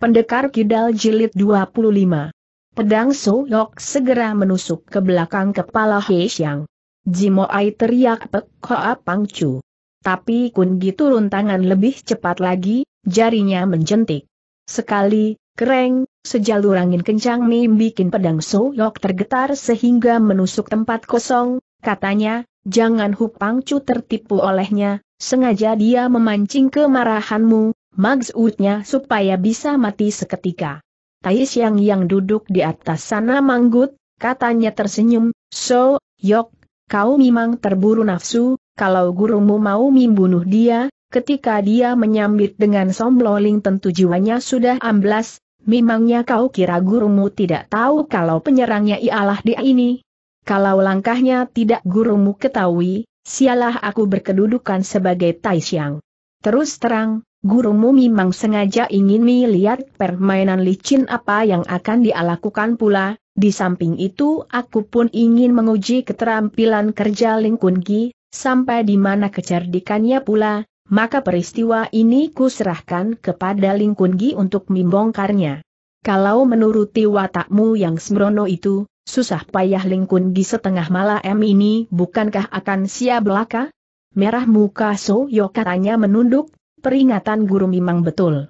Pendekar Kidal Jilid 25. Pedang Soyok segera menusuk ke belakang kepala He Xiang. Ai teriak Pek Hoa Pangcu. Tapi Kun Gi turun tangan lebih cepat lagi, jarinya menjentik. Sekali, kereng, sejalur angin kencang nih bikin pedang Soyok tergetar sehingga menusuk tempat kosong, katanya, jangan Hu Pangcu tertipu olehnya, sengaja dia memancing kemarahanmu, maksudnya supaya bisa mati seketika. Tai Siang yang duduk di atas sana manggut, katanya tersenyum, So, Yok, kau memang terburu nafsu, kalau gurumu mau membunuh dia, ketika dia menyambit dengan sombloling tentu jiwanya sudah amblas, memangnya kau kira gurumu tidak tahu kalau penyerangnya ialah dia ini? Kalau langkahnya tidak gurumu ketahui, sialah aku berkedudukan sebagai Tai Taishyang. Terus terang, Gurumu memang sengaja ingin melihat permainan licin apa yang akan dia pula, di samping itu aku pun ingin menguji keterampilan kerja Lingkungi, sampai di mana kecerdikannya pula, maka peristiwa ini kuserahkan kepada Lingkungi untuk membongkarnya. Kalau menuruti watakmu yang sembrono itu, susah payah Lingkungi setengah malam ini bukankah akan sia belaka? Merah muka Soyo katanya menunduk, Peringatan guru memang betul.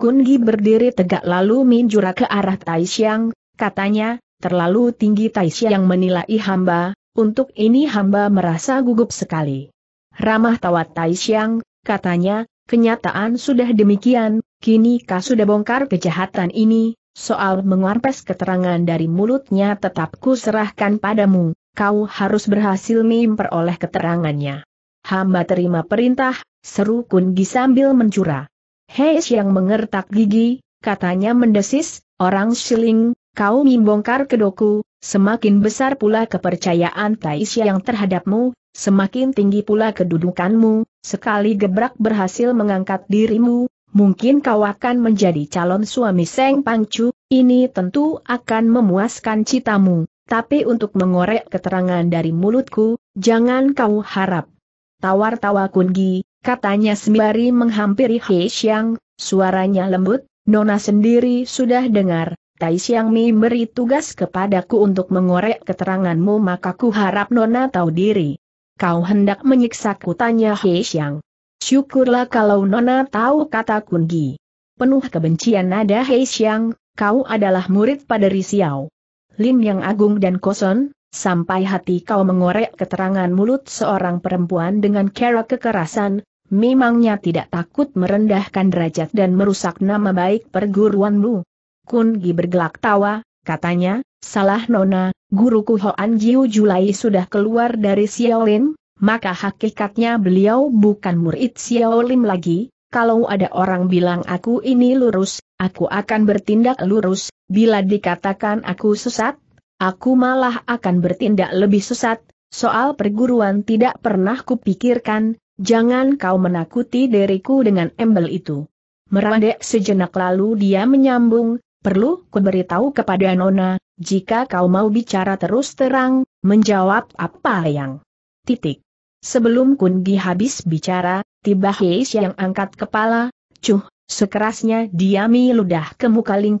Kungi berdiri tegak lalu minjura ke arah Taisyang, katanya, terlalu tinggi Taisyang menilai hamba, untuk ini hamba merasa gugup sekali. Ramah tawa Taisyang, katanya, kenyataan sudah demikian, kini kau sudah bongkar kejahatan ini, soal mengarpes keterangan dari mulutnya tetap ku serahkan padamu, kau harus berhasil memperoleh keterangannya. Hamba terima perintah, seru Kungi sambil mencura. Heis yang mengertak gigi, katanya mendesis, orang siling, kau membongkar kedoku, semakin besar pula kepercayaan Taisya yang terhadapmu, semakin tinggi pula kedudukanmu, sekali gebrak berhasil mengangkat dirimu, mungkin kau akan menjadi calon suami Seng Pangcu, ini tentu akan memuaskan citamu, tapi untuk mengorek keterangan dari mulutku, jangan kau harap. Tawar-tawa Kungi, katanya sembari menghampiri Hei Xiang, suaranya lembut, Nona sendiri sudah dengar, Tai Xiang Mi beri tugas kepadaku untuk mengorek keteranganmu maka ku harap Nona tahu diri. Kau hendak menyiksaku tanya Hei Xiang. Syukurlah kalau Nona tahu kata Kungi. Penuh kebencian nada Hei Xiang, kau adalah murid pada Risiao. Lim yang agung dan kosong. sampai hati kau mengorek keterangan mulut seorang perempuan dengan cara kekerasan, memangnya tidak takut merendahkan derajat dan merusak nama baik perguruanmu. Kun Gi bergelak tawa, katanya, salah nona, guruku Hoan Jiu Julai sudah keluar dari Xiaolin, maka hakikatnya beliau bukan murid Xiaolin lagi, kalau ada orang bilang aku ini lurus, aku akan bertindak lurus, bila dikatakan aku sesat, aku malah akan bertindak lebih sesat, soal perguruan tidak pernah kupikirkan, Jangan kau menakuti diriku dengan embel itu. Meradek sejenak lalu dia menyambung, perlu ku beritahu kepada Nona, jika kau mau bicara terus terang, menjawab apa yang... Titik. Sebelum Kungi habis bicara, tiba Heis yang angkat kepala, cuh, sekerasnya dia miludah ke muka Ling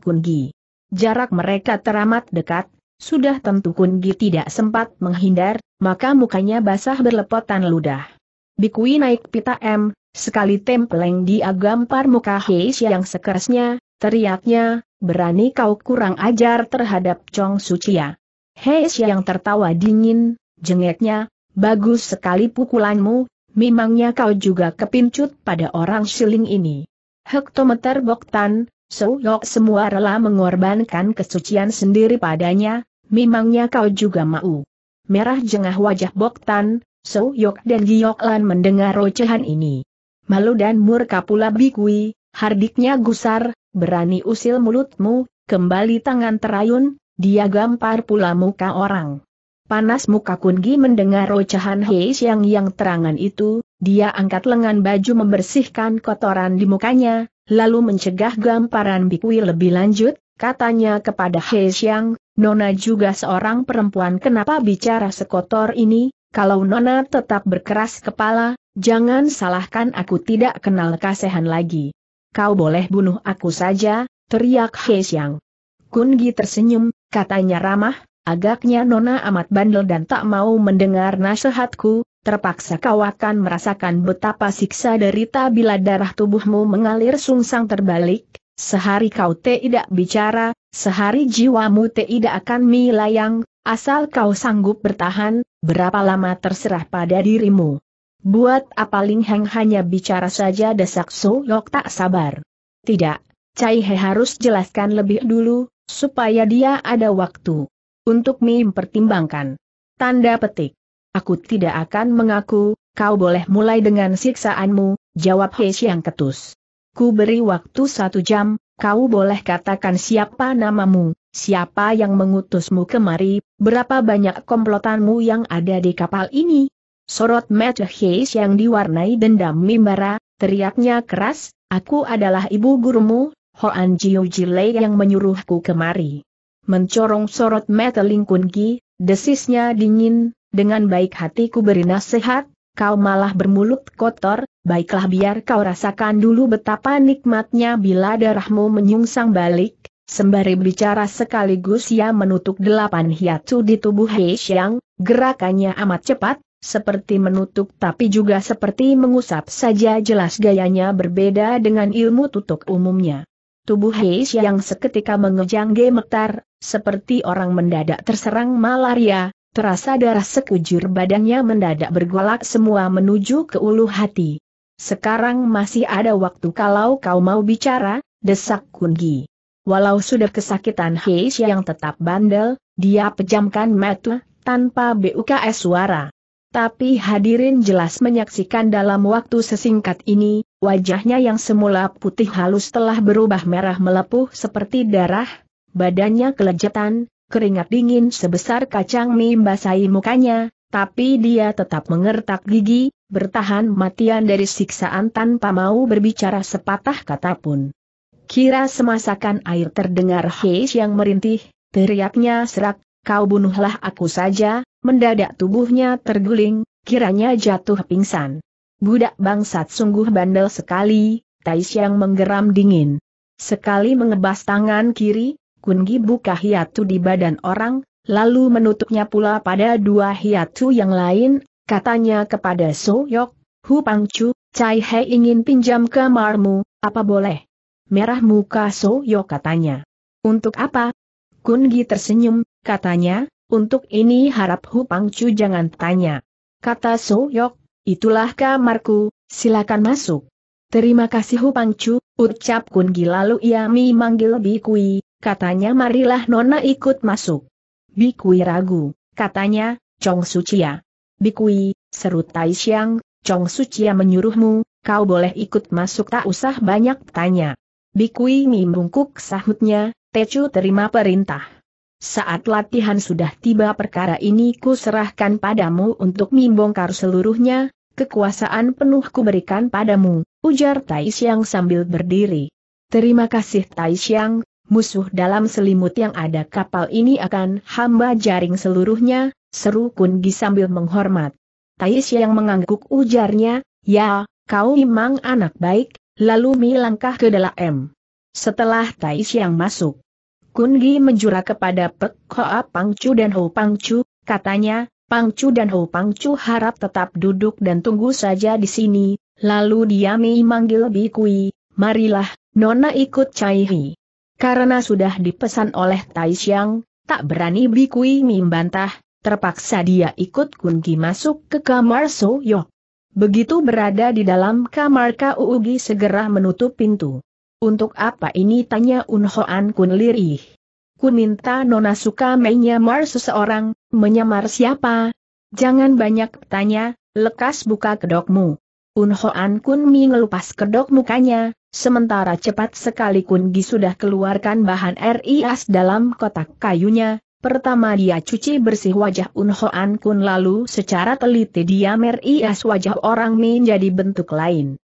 Jarak mereka teramat dekat, sudah tentu Kungi tidak sempat menghindar, maka mukanya basah berlepotan ludah. Bikui naik pita M, sekali tempeleng di agampar muka Heis yang sekerasnya, teriaknya, berani kau kurang ajar terhadap Chong Sucia. Ya? Heis yang tertawa dingin, jengeknya, bagus sekali pukulanmu, memangnya kau juga kepincut pada orang siling ini. Hektometer Boktan, Soyok semua rela mengorbankan kesucian sendiri padanya, memangnya kau juga mau. Merah jengah wajah Boktan, So Yok dan Giok Lan mendengar rocehan ini. Malu dan murka pula Bikui. hardiknya gusar, berani usil mulutmu, kembali tangan terayun, dia gampar pula muka orang. Panas muka Kungi mendengar rocehan Hei Siang yang terangan itu, dia angkat lengan baju membersihkan kotoran di mukanya, lalu mencegah gamparan Bikui lebih lanjut, katanya kepada Hei Siang, Nona juga seorang perempuan kenapa bicara sekotor ini, kalau Nona tetap berkeras kepala, jangan salahkan aku tidak kenal kasehan lagi. Kau boleh bunuh aku saja, teriak He Xiang. Kungi tersenyum, katanya ramah, agaknya Nona amat bandel dan tak mau mendengar nasihatku, terpaksa kau akan merasakan betapa siksa derita bila darah tubuhmu mengalir sungsang terbalik, Sehari kau tidak bicara, sehari jiwamu tidak akan melayang, asal kau sanggup bertahan, berapa lama terserah pada dirimu. Buat apa Ling Heng hanya bicara saja desak So Yok tak sabar. Tidak, Cai He harus jelaskan lebih dulu, supaya dia ada waktu untuk mempertimbangkan. Tanda petik. Aku tidak akan mengaku, kau boleh mulai dengan siksaanmu, jawab He Siang Ketus. Ku beri waktu satu jam, kau boleh katakan siapa namamu, siapa yang mengutusmu kemari, berapa banyak komplotanmu yang ada di kapal ini. Sorot Mata Hayes yang diwarnai dendam mimbara, teriaknya keras, aku adalah ibu gurumu, Hoan Jiu Jile yang menyuruhku kemari. Mencorong sorot mata Lingkungi, desisnya dingin, dengan baik hatiku beri nasihat, kau malah bermulut kotor, baiklah biar kau rasakan dulu betapa nikmatnya bila darahmu menyungsang balik, Sembari bicara sekaligus ia menutup delapan hiatu di tubuh Hei Xiang, gerakannya amat cepat, seperti menutup tapi juga seperti mengusap saja jelas gayanya berbeda dengan ilmu tutup umumnya. Tubuh Hei Xiang seketika mengejang gemetar, seperti orang mendadak terserang malaria, Terasa darah sekujur badannya mendadak bergolak semua menuju ke ulu hati. Sekarang masih ada waktu kalau kau mau bicara, desak Kungi. Walau sudah kesakitan Heish yang tetap bandel, dia pejamkan mata, tanpa BUKS suara. Tapi hadirin jelas menyaksikan dalam waktu sesingkat ini, wajahnya yang semula putih halus telah berubah merah melepuh seperti darah, badannya kelejatan keringat dingin sebesar kacang mie basahi mukanya, tapi dia tetap mengertak gigi, bertahan matian dari siksaan tanpa mau berbicara sepatah kata pun. Kira semasakan air terdengar Heis yang merintih, teriaknya serak, kau bunuhlah aku saja, mendadak tubuhnya terguling, kiranya jatuh pingsan. Budak bangsat sungguh bandel sekali, Tais yang menggeram dingin. Sekali mengebas tangan kiri, kungi buka hiatu di badan orang, lalu menutupnya pula pada dua hiatu yang lain, katanya kepada So Yok, Hu Pang Chu, Cai He ingin pinjam kamarmu, apa boleh? Merah muka So Yok katanya. Untuk apa? Kungi tersenyum, katanya, untuk ini harap Hu Pang Chu jangan tanya. Kata So Yok, itulah kamarku, silakan masuk. Terima kasih Hu Pang Chu, ucap Kungi lalu ia memanggil Bikui, katanya marilah Nona ikut masuk. Bikui ragu, katanya, Chong Sucia. Bikui, seru Tai Xiang, Chong Sucia menyuruhmu, kau boleh ikut masuk tak usah banyak tanya. Bikui membungkuk sahutnya, Tecu terima perintah. Saat latihan sudah tiba perkara ini ku serahkan padamu untuk membongkar seluruhnya, kekuasaan penuh ku berikan padamu, ujar Tai Xiang sambil berdiri. Terima kasih Tai Xiang, musuh dalam selimut yang ada kapal ini akan hamba jaring seluruhnya, seru Kun Gi sambil menghormat. Tais yang mengangguk ujarnya, ya, kau imang anak baik, lalu mi langkah ke dalam. Setelah Tais yang masuk, Kun Gi menjura kepada Pek Hoa Pangcu dan Ho Pangcu, katanya, Pangcu dan Ho Pangcu harap tetap duduk dan tunggu saja di sini, lalu dia mi manggil Bikui, marilah, Nona ikut Cai Hi. Karena sudah dipesan oleh Tai Xiang, tak berani Bikui membantah, terpaksa dia ikut Kungi masuk ke kamar Yo. Begitu berada di dalam kamar Kau Ugi segera menutup pintu. Untuk apa ini tanya Unhoan Kun lirih. Kun minta Nona suka menyamar seseorang, menyamar siapa? Jangan banyak tanya, lekas buka kedokmu. Unhoan Kun ngelupas kedok mukanya, Sementara cepat sekali Kungi sudah keluarkan bahan RIAS dalam kotak kayunya, pertama dia cuci bersih wajah Unhoan Kun lalu secara teliti dia merias wajah orang jadi bentuk lain.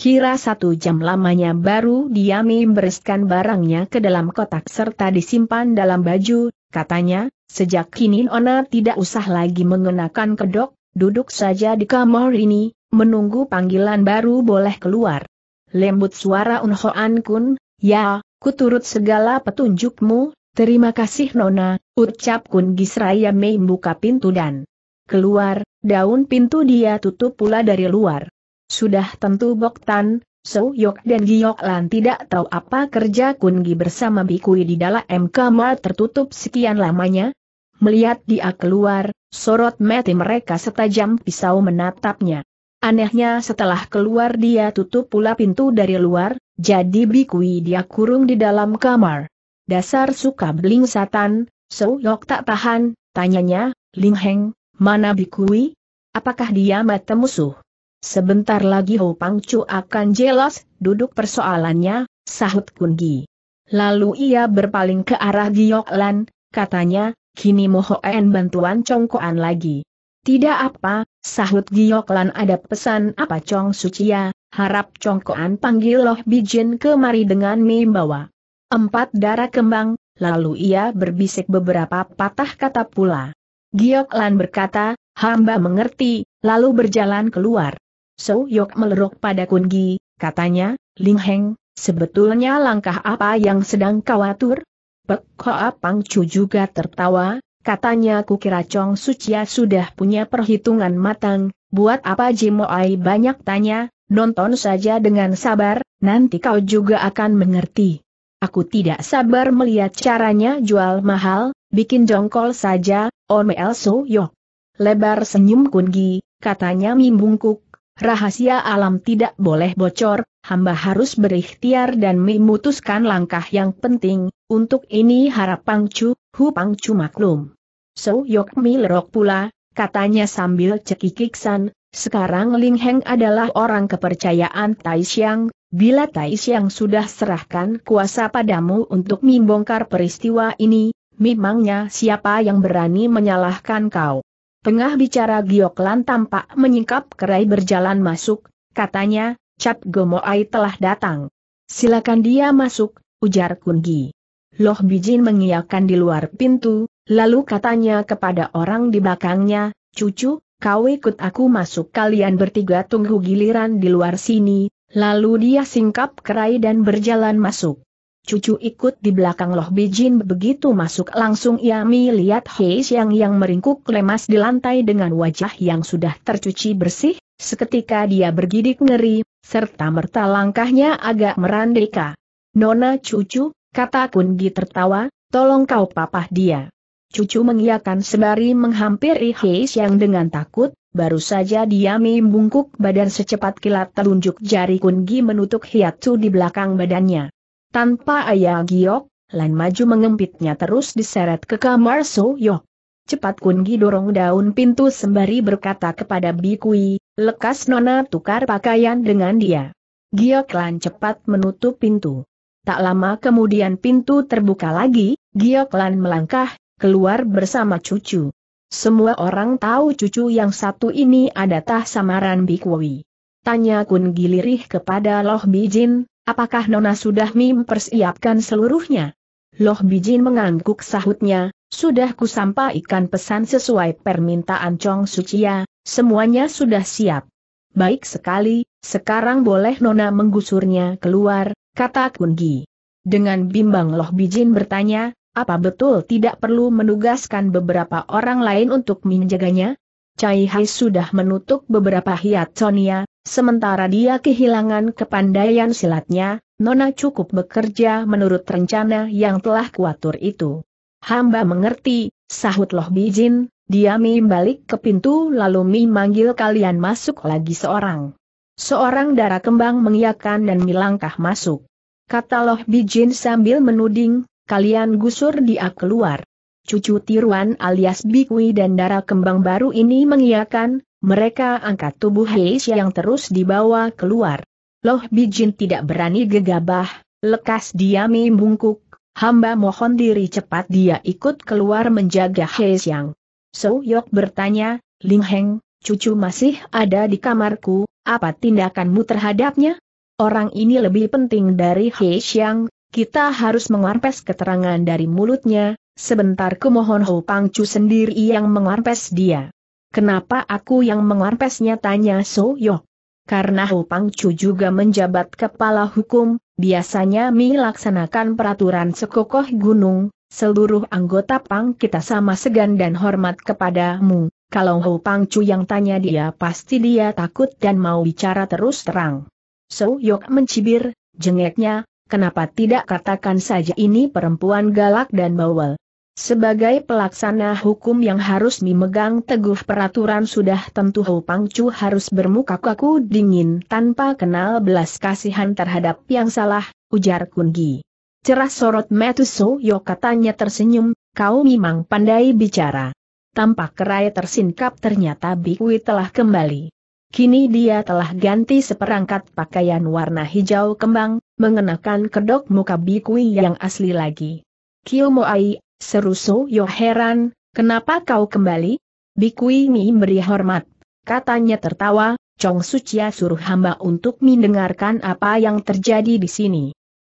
Kira satu jam lamanya baru dia membereskan barangnya ke dalam kotak serta disimpan dalam baju, katanya, sejak kini Ona tidak usah lagi mengenakan kedok, duduk saja di kamar ini, menunggu panggilan baru boleh keluar lembut suara Unhoan Kun, ya, ku turut segala petunjukmu, terima kasih Nona, ucap Kun Gisraya Mei buka pintu dan keluar, daun pintu dia tutup pula dari luar. Sudah tentu Bok Tan So Yok dan Giok Lan tidak tahu apa kerja kun Gi bersama Bikui di dalam MK Mall tertutup sekian lamanya. Melihat dia keluar, sorot mati mereka setajam pisau menatapnya. Anehnya setelah keluar dia tutup pula pintu dari luar, jadi Bikui dia kurung di dalam kamar. Dasar suka beling satan, So Yok tak tahan, tanyanya, Ling Heng, mana Bikui? Apakah dia mata musuh? Sebentar lagi Ho Pangcu akan jelas, duduk persoalannya, sahut kun Kungi. Lalu ia berpaling ke arah Giok Lan, katanya, kini mohon bantuan congkoan lagi. Tidak apa, sahut Gioklan ada pesan apa Chong Sucia, ya, harap Congkoan panggil Loh Bijin kemari dengan membawa empat darah kembang, lalu ia berbisik beberapa patah kata pula. Gioklan berkata, hamba mengerti, lalu berjalan keluar. So Yok meleruk pada Kungi, katanya, Ling Heng, sebetulnya langkah apa yang sedang kau atur? Pek Hoa Chu juga tertawa, Katanya kukira Chong Sucia sudah punya perhitungan matang, buat apa Jimoai banyak tanya, nonton saja dengan sabar, nanti kau juga akan mengerti. Aku tidak sabar melihat caranya jual mahal, bikin jongkol saja, Omel Soyok. Lebar senyum Kungi, katanya mimbungkuk, rahasia alam tidak boleh bocor, hamba harus berikhtiar dan memutuskan langkah yang penting, untuk ini harap Pangcu, Hu Pangcu maklum. So Yok Mi Lerok pula, katanya sambil cekikiksan, sekarang Ling Heng adalah orang kepercayaan Tai Xiang, bila Tai Xiang sudah serahkan kuasa padamu untuk membongkar peristiwa ini, memangnya siapa yang berani menyalahkan kau? Tengah bicara Gioklan tampak menyingkap kerai berjalan masuk, katanya, Cap Gomoai telah datang. Silakan dia masuk, ujar Kungi. Loh Bijin mengiyakan di luar pintu, lalu katanya kepada orang di belakangnya, Cucu, kau ikut aku masuk kalian bertiga tunggu giliran di luar sini, lalu dia singkap kerai dan berjalan masuk. Cucu ikut di belakang Loh Bijin begitu masuk langsung ia melihat Hei Xiang yang meringkuk lemas di lantai dengan wajah yang sudah tercuci bersih, seketika dia bergidik ngeri, serta merta langkahnya agak merandeka. Nona cucu, kata Kungi tertawa, tolong kau papah dia. Cucu mengiakan sembari menghampiri Hei Xiang dengan takut, baru saja dia membungkuk badan secepat kilat telunjuk jari Kungi menutup hiatu di belakang badannya. Tanpa ayah giok, Lan maju mengempitnya terus diseret ke kamar So Yo. Cepat Kun Gi dorong daun pintu sembari berkata kepada Bikui, lekas Nona tukar pakaian dengan dia. Giok Lan cepat menutup pintu. Tak lama kemudian pintu terbuka lagi, Giok Lan melangkah, keluar bersama cucu. Semua orang tahu cucu yang satu ini ada tah samaran Bikui. Tanya Kun Gi lirih kepada Loh Bijin, Apakah Nona sudah mempersiapkan seluruhnya? Loh Bijin mengangguk sahutnya, sudah kusampaikan pesan sesuai permintaan Chong Sucia, semuanya sudah siap. Baik sekali, sekarang boleh Nona menggusurnya keluar, kata Kungi. Dengan bimbang Loh Bijin bertanya, apa betul tidak perlu menugaskan beberapa orang lain untuk menjaganya? Cai Hai sudah menutup beberapa hiat Sonia, Sementara dia kehilangan kepandaian silatnya, Nona cukup bekerja menurut rencana yang telah kuatur itu. Hamba mengerti, sahut Loh Bijin, dia membalik ke pintu lalu memanggil kalian masuk lagi seorang. Seorang darah kembang mengiakan dan melangkah masuk. Kata Loh Bijin sambil menuding, kalian gusur dia keluar. Cucu tiruan alias Bikwi dan darah kembang baru ini mengiakan, mereka angkat tubuh Heis yang terus dibawa keluar. Loh Bijin tidak berani gegabah, lekas dia membungkuk, hamba mohon diri cepat dia ikut keluar menjaga Heis yang. So Yok bertanya, Ling Heng, cucu masih ada di kamarku, apa tindakanmu terhadapnya? Orang ini lebih penting dari Heis yang, kita harus mengarpes keterangan dari mulutnya, sebentar kumohon Ho Pangcu sendiri yang mengarpes dia. Kenapa aku yang mengarpesnya tanya So Yo? Karena Ho Pang Chu juga menjabat kepala hukum, biasanya Mi laksanakan peraturan sekokoh gunung, seluruh anggota Pang kita sama segan dan hormat kepadamu. Kalau Ho Pang Chu yang tanya dia pasti dia takut dan mau bicara terus terang. So Yok mencibir, jengeknya, kenapa tidak katakan saja ini perempuan galak dan bawel. Sebagai pelaksana hukum yang harus memegang teguh peraturan sudah tentu Ho Chu harus bermuka kaku dingin tanpa kenal belas kasihan terhadap yang salah, ujar Kungi. Cerah sorot Metuso Yo katanya tersenyum, kau memang pandai bicara. Tampak kerai tersingkap ternyata Bikwi telah kembali. Kini dia telah ganti seperangkat pakaian warna hijau kembang, mengenakan kedok muka Bikwi yang asli lagi. Kiyomo Ai, Seru So Yo heran, kenapa kau kembali? Bikui Mi beri hormat. Katanya tertawa, Chong Sucia suruh hamba untuk mendengarkan apa yang terjadi di sini.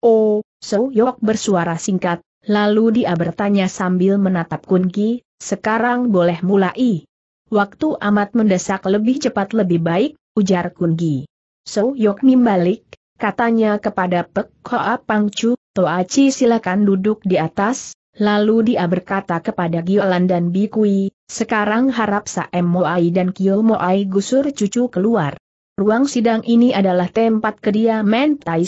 Oh, So Yok bersuara singkat, lalu dia bertanya sambil menatap Ki, sekarang boleh mulai. Waktu amat mendesak lebih cepat lebih baik, ujar Ki. So Yok Mim katanya kepada Pek Hoa Pangcu, Toaci silakan duduk di atas, Lalu dia berkata kepada Giolan dan Bikui, sekarang harap Saem Moai dan Kyo Moai gusur cucu keluar. Ruang sidang ini adalah tempat kediaman Tai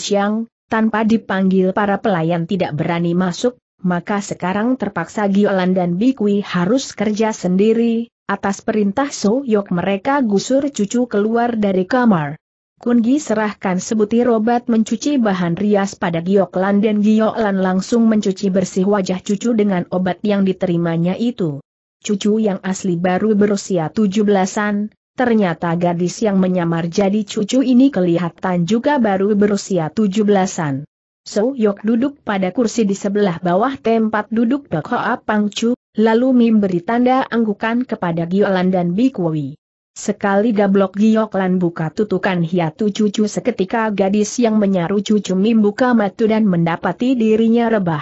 tanpa dipanggil para pelayan tidak berani masuk, maka sekarang terpaksa Giolan dan Bikui harus kerja sendiri, atas perintah So Yok mereka gusur cucu keluar dari kamar. Kungi serahkan sebutir obat mencuci bahan rias pada Gioklan dan Gioklan langsung mencuci bersih wajah cucu dengan obat yang diterimanya itu. Cucu yang asli baru berusia tujuh belasan, ternyata gadis yang menyamar jadi cucu ini kelihatan juga baru berusia tujuh belasan. So Yok duduk pada kursi di sebelah bawah tempat duduk Dok Hoa Pangcu, lalu memberi tanda anggukan kepada Giolan dan Bikwi. Sekali gablok gioklan buka tutukan hiatu cucu seketika gadis yang menyaru cucu buka matu dan mendapati dirinya rebah.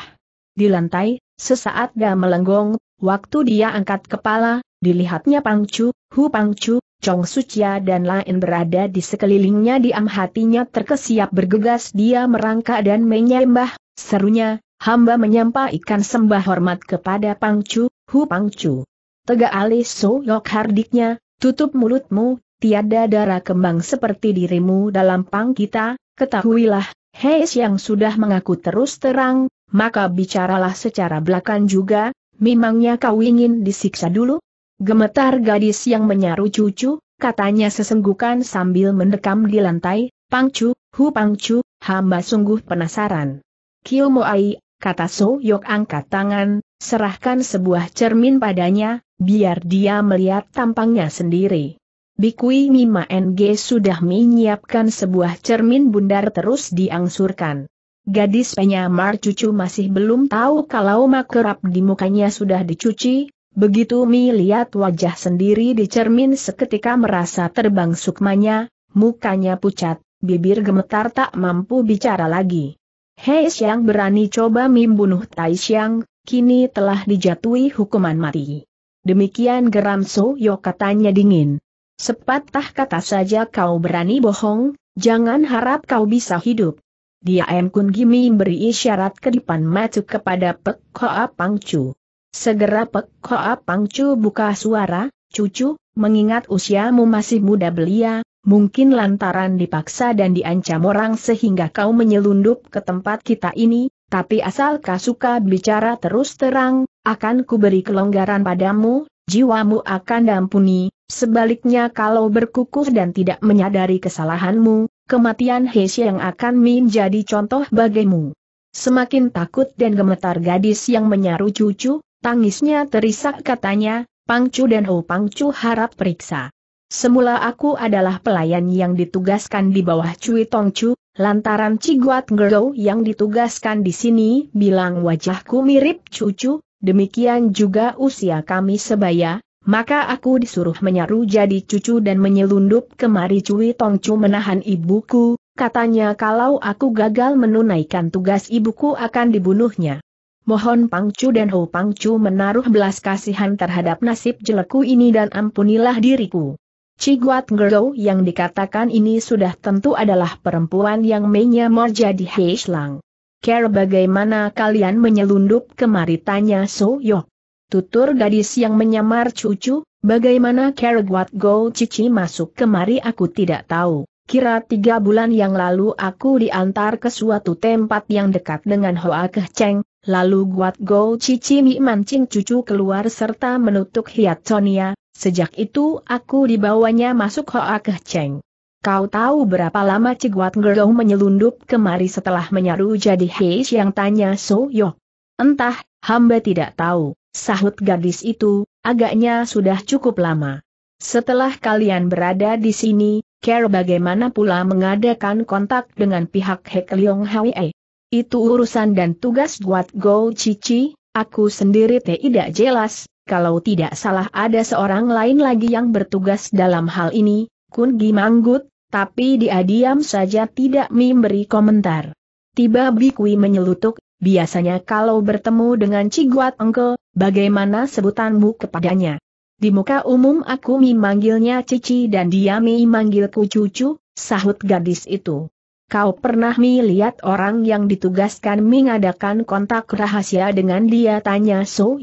Di lantai, sesaat dia melenggong, waktu dia angkat kepala, dilihatnya Pangcu, Hu Pangcu, Chong Sucia dan lain berada di sekelilingnya diam hatinya terkesiap bergegas dia merangkak dan menyembah, serunya, hamba menyampaikan sembah hormat kepada Pangcu, Hu Pangcu. Tegak alis So Yok hardiknya, Tutup mulutmu, tiada darah kembang seperti dirimu dalam pang kita, ketahuilah, Heis yang sudah mengaku terus terang, maka bicaralah secara belakang juga, memangnya kau ingin disiksa dulu? Gemetar gadis yang menyaru cucu, katanya sesenggukan sambil mendekam di lantai, Pangcu, Hu Pangcu, hamba sungguh penasaran. Ai, kata So Yok angkat tangan, serahkan sebuah cermin padanya, biar dia melihat tampangnya sendiri. Bikui Mima NG sudah menyiapkan sebuah cermin bundar terus diangsurkan. Gadis penyamar cucu masih belum tahu kalau makerap di mukanya sudah dicuci, begitu Mi lihat wajah sendiri di cermin seketika merasa terbang sukmanya, mukanya pucat, bibir gemetar tak mampu bicara lagi. Hei Xiang berani coba Mi bunuh Tai Xiang, kini telah dijatuhi hukuman mati. Demikian geram Yo katanya dingin. Sepatah kata saja kau berani bohong, jangan harap kau bisa hidup. Dia M. Kun Gimi beri isyarat ke depan maju kepada Pek Hoa Pangcu. Segera Pek Hoa Pangcu buka suara, cucu, mengingat usiamu masih muda belia, mungkin lantaran dipaksa dan diancam orang sehingga kau menyelundup ke tempat kita ini, tapi asal kasuka bicara terus terang, akan kuberi kelonggaran padamu, jiwamu akan dampuni, sebaliknya kalau berkukuh dan tidak menyadari kesalahanmu, kematian Hesia yang akan menjadi contoh bagimu. Semakin takut dan gemetar gadis yang menyaru cucu, tangisnya terisak katanya, Pangcu dan Ho Pangcu harap periksa. Semula aku adalah pelayan yang ditugaskan di bawah Cui Tongcu, Lantaran Ciguat Ngero yang ditugaskan di sini bilang wajahku mirip cucu, demikian juga usia kami sebaya, maka aku disuruh menyaru jadi cucu dan menyelundup kemari Cui Tongcu menahan ibuku, katanya kalau aku gagal menunaikan tugas ibuku akan dibunuhnya. Mohon Pangcu dan Ho Pangcu menaruh belas kasihan terhadap nasib jelekku ini dan ampunilah diriku. Ciguat Ngero yang dikatakan ini sudah tentu adalah perempuan yang mainnya mau jadi Heislang. Care bagaimana kalian menyelundup kemari tanya Yo. Tutur gadis yang menyamar cucu, bagaimana Care Guat Go Cici masuk kemari aku tidak tahu. Kira tiga bulan yang lalu aku diantar ke suatu tempat yang dekat dengan Hoa Keh Cheng, lalu Guat Go Cici Mi mancing cucu keluar serta menutup hiat Sonia, Sejak itu aku dibawanya masuk Hoa Keh Cheng. Kau tahu berapa lama Ciguat Gerou menyelundup kemari setelah menyaru jadi Heis yang tanya So Yo. Entah, hamba tidak tahu, sahut gadis itu, agaknya sudah cukup lama. Setelah kalian berada di sini, Care bagaimana pula mengadakan kontak dengan pihak Hek Leong Hwe? Itu urusan dan tugas buat Go Cici, aku sendiri tidak jelas, kalau tidak salah ada seorang lain lagi yang bertugas dalam hal ini, Kun Gi Manggut, tapi dia diam saja tidak memberi komentar. Tiba Bikui menyelutuk, biasanya kalau bertemu dengan Ciguat Engkel, bagaimana sebutanmu kepadanya? Di muka umum aku memanggilnya Cici dan dia memanggilku cucu, sahut gadis itu. Kau pernah melihat orang yang ditugaskan mengadakan kontak rahasia dengan dia tanya So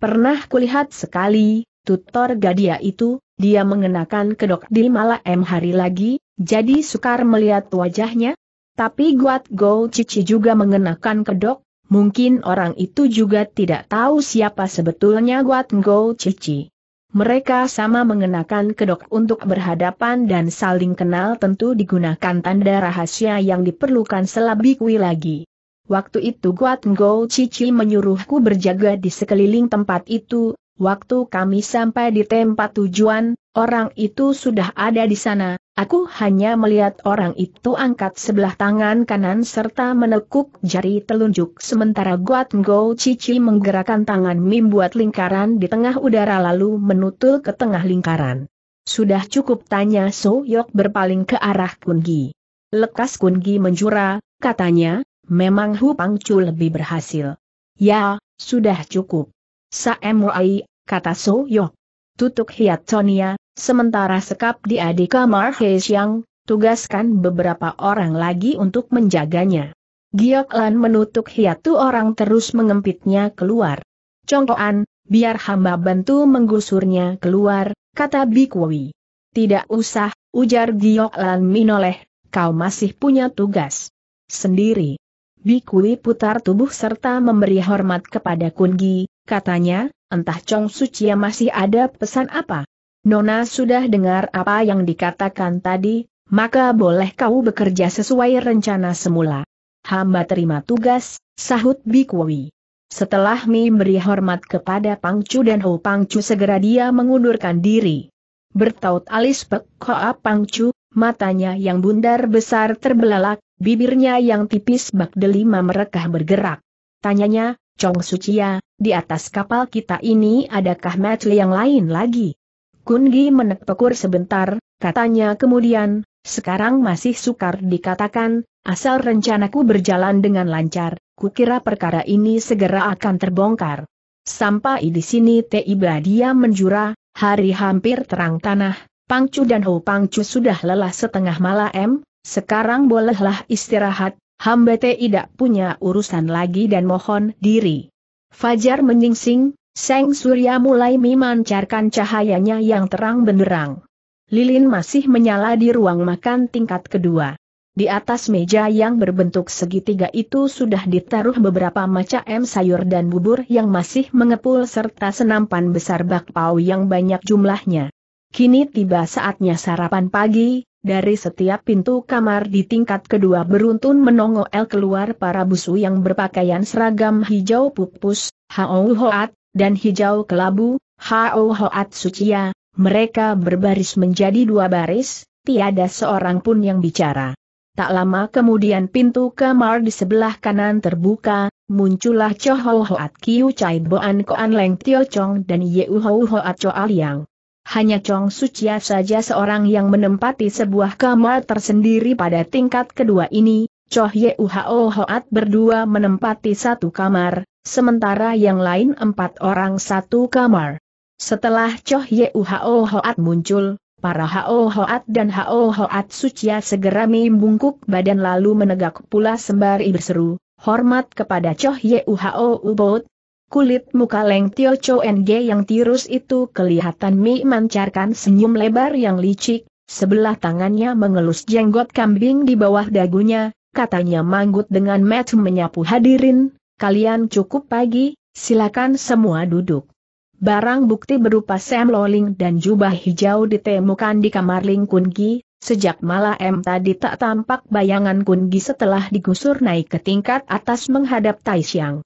Pernah kulihat sekali, tutor Gadia itu, dia mengenakan kedok di malam hari lagi, jadi sukar melihat wajahnya. Tapi Guat Go Cici juga mengenakan kedok, mungkin orang itu juga tidak tahu siapa sebetulnya Guat Go Cici. Mereka sama mengenakan kedok untuk berhadapan dan saling kenal tentu digunakan tanda rahasia yang diperlukan selebih kui lagi. Waktu itu Ngo Cici menyuruhku berjaga di sekeliling tempat itu, waktu kami sampai di tempat tujuan, orang itu sudah ada di sana, aku hanya melihat orang itu angkat sebelah tangan kanan serta menekuk jari telunjuk sementara Ngo Cici menggerakkan tangan membuat lingkaran di tengah udara lalu menutul ke tengah lingkaran. Sudah cukup tanya So Yok berpaling ke arah Kungi. Lekas Kungi menjura, katanya, memang Hu Pangcu lebih berhasil. Ya, sudah cukup. Saemoai, kata So Yok. Tutuk Sonia, sementara sekap di adik kamar He Xiang, tugaskan beberapa orang lagi untuk menjaganya. Giok Lan menutup hiatu orang terus mengempitnya keluar. Congkoan, biar hamba bantu menggusurnya keluar, kata Bikwui. Tidak usah, ujar Giok Lan Minoleh, kau masih punya tugas sendiri. Bikui putar tubuh serta memberi hormat kepada Kungi, katanya, entah Chong Sucia masih ada pesan apa. Nona sudah dengar apa yang dikatakan tadi, maka boleh kau bekerja sesuai rencana semula. Hamba terima tugas, sahut Bikui. Setelah Mi memberi hormat kepada Pangcu dan Ho Pangcu segera dia mengundurkan diri. Bertaut alis Pek Pangcu, matanya yang bundar besar terbelalak, bibirnya yang tipis bak delima merekah bergerak. Tanyanya, Chong Sucia, ya, di atas kapal kita ini adakah match yang lain lagi? Kun Kungi menekpekur sebentar, katanya kemudian, sekarang masih sukar dikatakan, asal rencanaku berjalan dengan lancar, kukira perkara ini segera akan terbongkar. Sampai di sini tiba dia menjura, hari hampir terang tanah, Pangcu dan Ho Pangcu sudah lelah setengah malam, sekarang bolehlah istirahat, hamba tidak punya urusan lagi dan mohon diri. Fajar menyingsing, Seng Surya mulai memancarkan cahayanya yang terang benderang. Lilin masih menyala di ruang makan tingkat kedua. Di atas meja yang berbentuk segitiga itu sudah ditaruh beberapa macam sayur dan bubur yang masih mengepul serta senampan besar bakpao yang banyak jumlahnya. Kini tiba saatnya sarapan pagi, dari setiap pintu kamar di tingkat kedua beruntun El keluar para busu yang berpakaian seragam hijau pupus, hao hoat, dan hijau kelabu, hao hoat sucia, mereka berbaris menjadi dua baris, tiada seorang pun yang bicara. Tak lama kemudian pintu kamar di sebelah kanan terbuka, muncullah Cho Ho Hoat Kiu Chai Boan Koan Leng Tio Chong dan Yeu Ho Hoat Cho Aliang hanya Chong Sucia saja seorang yang menempati sebuah kamar tersendiri pada tingkat kedua ini, Choh Ye Uho Hoat berdua menempati satu kamar, sementara yang lain empat orang satu kamar. Setelah Choh Ye Uho Hoat muncul, para Ho Hoat dan Ho Hoat Sucia segera membungkuk badan lalu menegak pula sembari berseru, hormat kepada Choh Ye Uho Ubot, Kulit muka Leng Tio Cho Ge yang tirus itu kelihatan memancarkan senyum lebar yang licik, sebelah tangannya mengelus jenggot kambing di bawah dagunya, katanya manggut dengan mat menyapu hadirin, kalian cukup pagi, silakan semua duduk. Barang bukti berupa Sam Loling dan jubah hijau ditemukan di kamar Ling Kun Gi, Sejak malam tadi tak tampak bayangan Kun Gi setelah digusur naik ke tingkat atas menghadap tai Taishiang.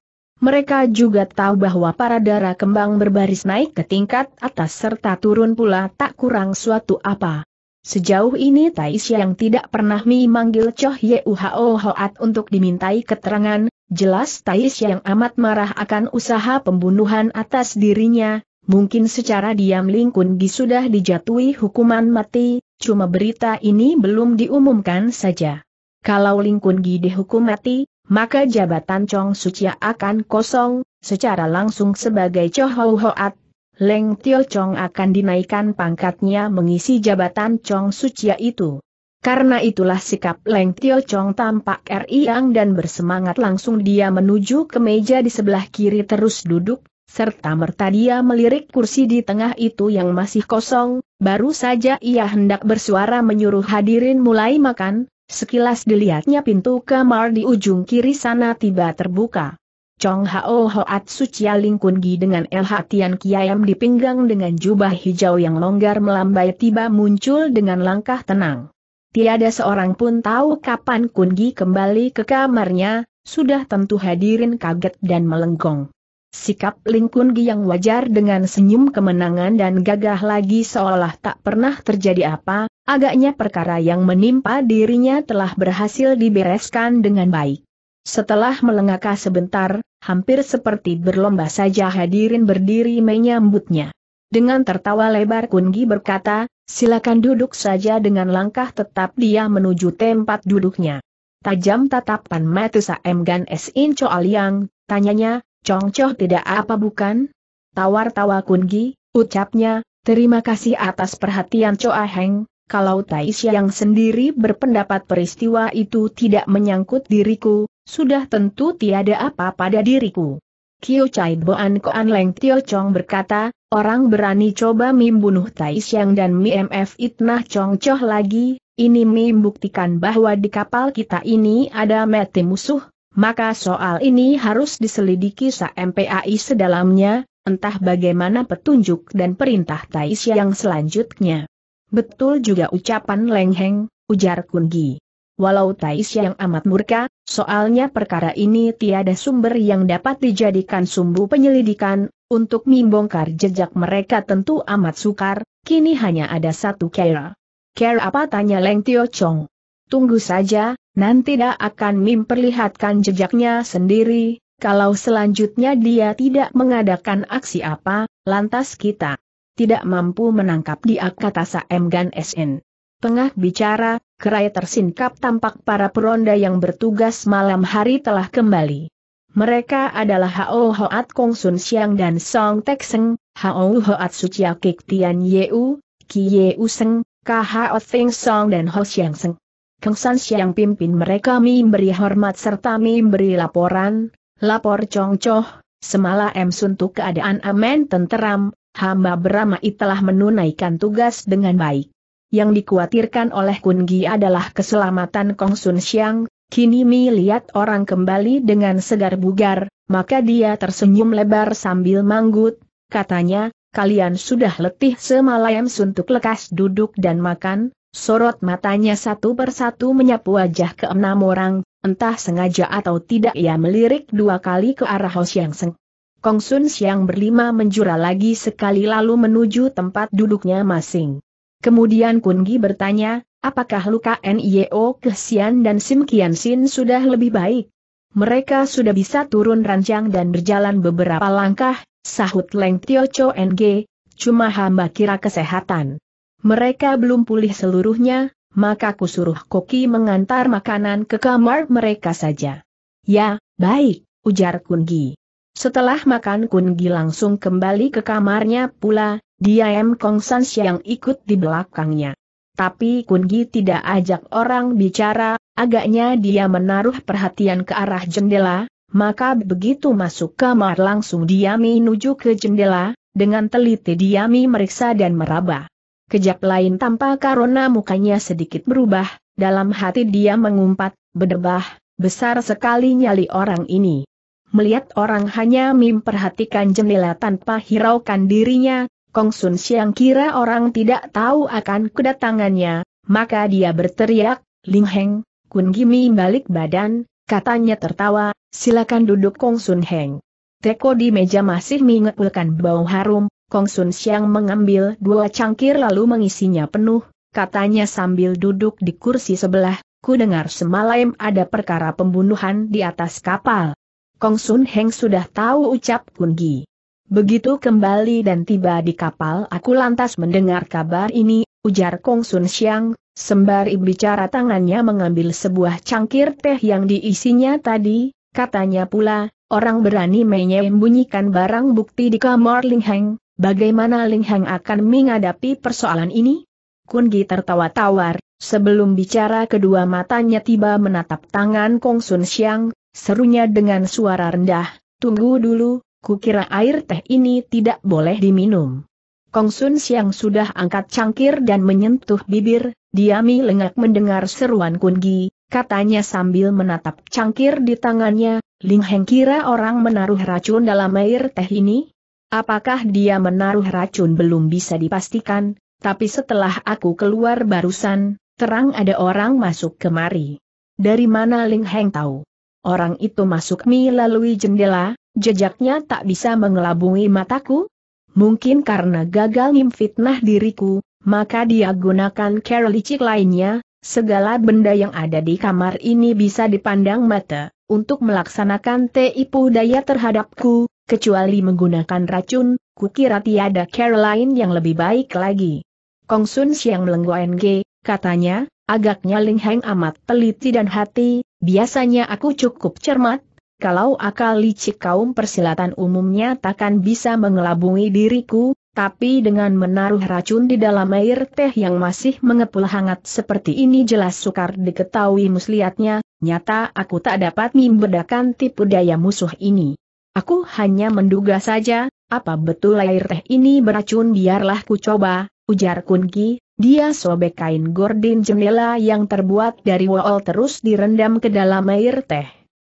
Mereka juga tahu bahwa para darah kembang berbaris naik ke tingkat atas serta turun pula tak kurang suatu apa. Sejauh ini Tais yang tidak pernah memanggil Cho Choh Yeuhao Hoat untuk dimintai keterangan, jelas Tais yang amat marah akan usaha pembunuhan atas dirinya, mungkin secara diam Lingkun Gi sudah dijatuhi hukuman mati, cuma berita ini belum diumumkan saja. Kalau Lingkun Gi dihukum mati, maka jabatan Chong Sucia akan kosong, secara langsung sebagai Cho Hou Hoat. Leng Tio Chong akan dinaikkan pangkatnya mengisi jabatan Chong Sucia itu. Karena itulah sikap Leng Tio Chong tampak riang dan bersemangat langsung dia menuju ke meja di sebelah kiri terus duduk, serta merta dia melirik kursi di tengah itu yang masih kosong, baru saja ia hendak bersuara menyuruh hadirin mulai makan, Sekilas dilihatnya pintu kamar di ujung kiri sana tiba terbuka. Chong Hao Hoat Sucia Ling Kungi dengan El Hatian Kiam di pinggang dengan jubah hijau yang longgar melambai tiba muncul dengan langkah tenang. Tiada seorang pun tahu kapan Kungi kembali ke kamarnya, sudah tentu hadirin kaget dan melenggong. Sikap Ling yang wajar dengan senyum kemenangan dan gagah lagi seolah tak pernah terjadi apa, agaknya perkara yang menimpa dirinya telah berhasil dibereskan dengan baik. Setelah melengakah sebentar, hampir seperti berlomba saja hadirin berdiri menyambutnya. Dengan tertawa lebar Kun berkata, silakan duduk saja dengan langkah tetap dia menuju tempat duduknya. Tajam tatapan Matusa M. Gan S. In Choal Yang, tanyanya, Congcoh tidak apa bukan? Tawar-tawa Kungi, ucapnya, terima kasih atas perhatian Choa Heng, kalau Taisya yang sendiri berpendapat peristiwa itu tidak menyangkut diriku, sudah tentu tiada apa pada diriku. Kyo Chai Boan Koan Leng Tio Chong berkata, orang berani coba membunuh Tai Xiang dan MF Itnah Chong Choh lagi, ini membuktikan bahwa di kapal kita ini ada mati musuh, maka soal ini harus diselidiki sa MPAI sedalamnya, entah bagaimana petunjuk dan perintah Taisya yang selanjutnya. Betul juga ucapan Lengheng, ujar Kungi. Walau Taisya yang amat murka, soalnya perkara ini tiada sumber yang dapat dijadikan sumbu penyelidikan, untuk membongkar jejak mereka tentu amat sukar, kini hanya ada satu kera. Kera apa tanya Leng Tio Chong. Tunggu saja, nanti dia akan memperlihatkan jejaknya sendiri, kalau selanjutnya dia tidak mengadakan aksi apa, lantas kita tidak mampu menangkap dia kata Saem Gan SN. Tengah bicara, kerai tersingkap tampak para peronda yang bertugas malam hari telah kembali. Mereka adalah Hao Hoat Kong Sun Siang dan Song Tek Seng, Hao Hoat Suciakik Kik Tian Yeu, Ki Yeu Seng, Ka Hao Feng Song dan Ho Siang Seng. Kang San Siang pimpin mereka memberi hormat serta memberi laporan, lapor Chong Choh, semala M Suntuk keadaan aman tenteram, hamba beramai telah menunaikan tugas dengan baik. Yang dikhawatirkan oleh Kun Gi adalah keselamatan Kong Sun Siang, kini lihat orang kembali dengan segar bugar, maka dia tersenyum lebar sambil manggut, katanya, kalian sudah letih semalam suntuk lekas duduk dan makan, Sorot matanya satu persatu menyapu wajah ke enam orang, entah sengaja atau tidak ia melirik dua kali ke arah Hos Yang Seng. Kong Sun Siang berlima menjura lagi sekali lalu menuju tempat duduknya masing. Kemudian Kun Gi bertanya, apakah luka NIO Kesian dan Sim Kian Sin sudah lebih baik? Mereka sudah bisa turun ranjang dan berjalan beberapa langkah, sahut Leng Tio Cho NG, cuma hamba kira kesehatan. Mereka belum pulih seluruhnya, maka ku suruh Koki mengantar makanan ke kamar mereka saja. Ya, baik, ujar Kungi. Setelah makan Kungi langsung kembali ke kamarnya pula, dia M. Kong San yang ikut di belakangnya. Tapi Kungi tidak ajak orang bicara, agaknya dia menaruh perhatian ke arah jendela, maka begitu masuk kamar langsung dia menuju ke jendela, dengan teliti diami meriksa dan meraba. Kejap lain tanpa karena mukanya sedikit berubah, dalam hati dia mengumpat, berdebah, besar sekali nyali orang ini. Melihat orang hanya memperhatikan jendela tanpa hiraukan dirinya, Kong Sun Siang kira orang tidak tahu akan kedatangannya, maka dia berteriak, Ling Heng, Kun Gimi balik badan, katanya tertawa, silakan duduk Kong Sun Heng. Teko di meja masih mengepulkan bau harum, Kong Sun Siang mengambil dua cangkir lalu mengisinya penuh, katanya sambil duduk di kursi sebelah, ku dengar semalam ada perkara pembunuhan di atas kapal. Kong Sun Heng sudah tahu ucap Kun Gi. Begitu kembali dan tiba di kapal aku lantas mendengar kabar ini, ujar Kong Sun Siang, sembari bicara tangannya mengambil sebuah cangkir teh yang diisinya tadi, katanya pula, orang berani menyembunyikan barang bukti di kamar Ling Heng, Bagaimana Ling Hang akan menghadapi persoalan ini? Kun Gi tertawa tawar, sebelum bicara kedua matanya tiba menatap tangan Kong Sun Xiang, serunya dengan suara rendah, tunggu dulu, kukira air teh ini tidak boleh diminum. Kong Sun Xiang sudah angkat cangkir dan menyentuh bibir, diami lengak mendengar seruan Kun Gi, katanya sambil menatap cangkir di tangannya, Ling Heng kira orang menaruh racun dalam air teh ini? Apakah dia menaruh racun belum bisa dipastikan, tapi setelah aku keluar barusan, terang ada orang masuk kemari. Dari mana Ling Heng tahu? Orang itu masuk melalui jendela, jejaknya tak bisa mengelabungi mataku? Mungkin karena gagal nah diriku, maka dia gunakan cara licik lainnya, segala benda yang ada di kamar ini bisa dipandang mata, untuk melaksanakan tipu daya terhadapku, Kecuali menggunakan racun, kukira tiada cara yang lebih baik lagi. Kong Sun Siang melenggu G, katanya, agaknya Ling Heng amat teliti dan hati, biasanya aku cukup cermat, kalau akal licik kaum persilatan umumnya takkan bisa mengelabungi diriku, tapi dengan menaruh racun di dalam air teh yang masih mengepul hangat seperti ini jelas sukar diketahui muslihatnya, nyata aku tak dapat membedakan tipu daya musuh ini. Aku hanya menduga saja, apa betul air teh ini beracun biarlah ku coba, ujar Kunki, dia sobek kain gordin jendela yang terbuat dari wol terus direndam ke dalam air teh.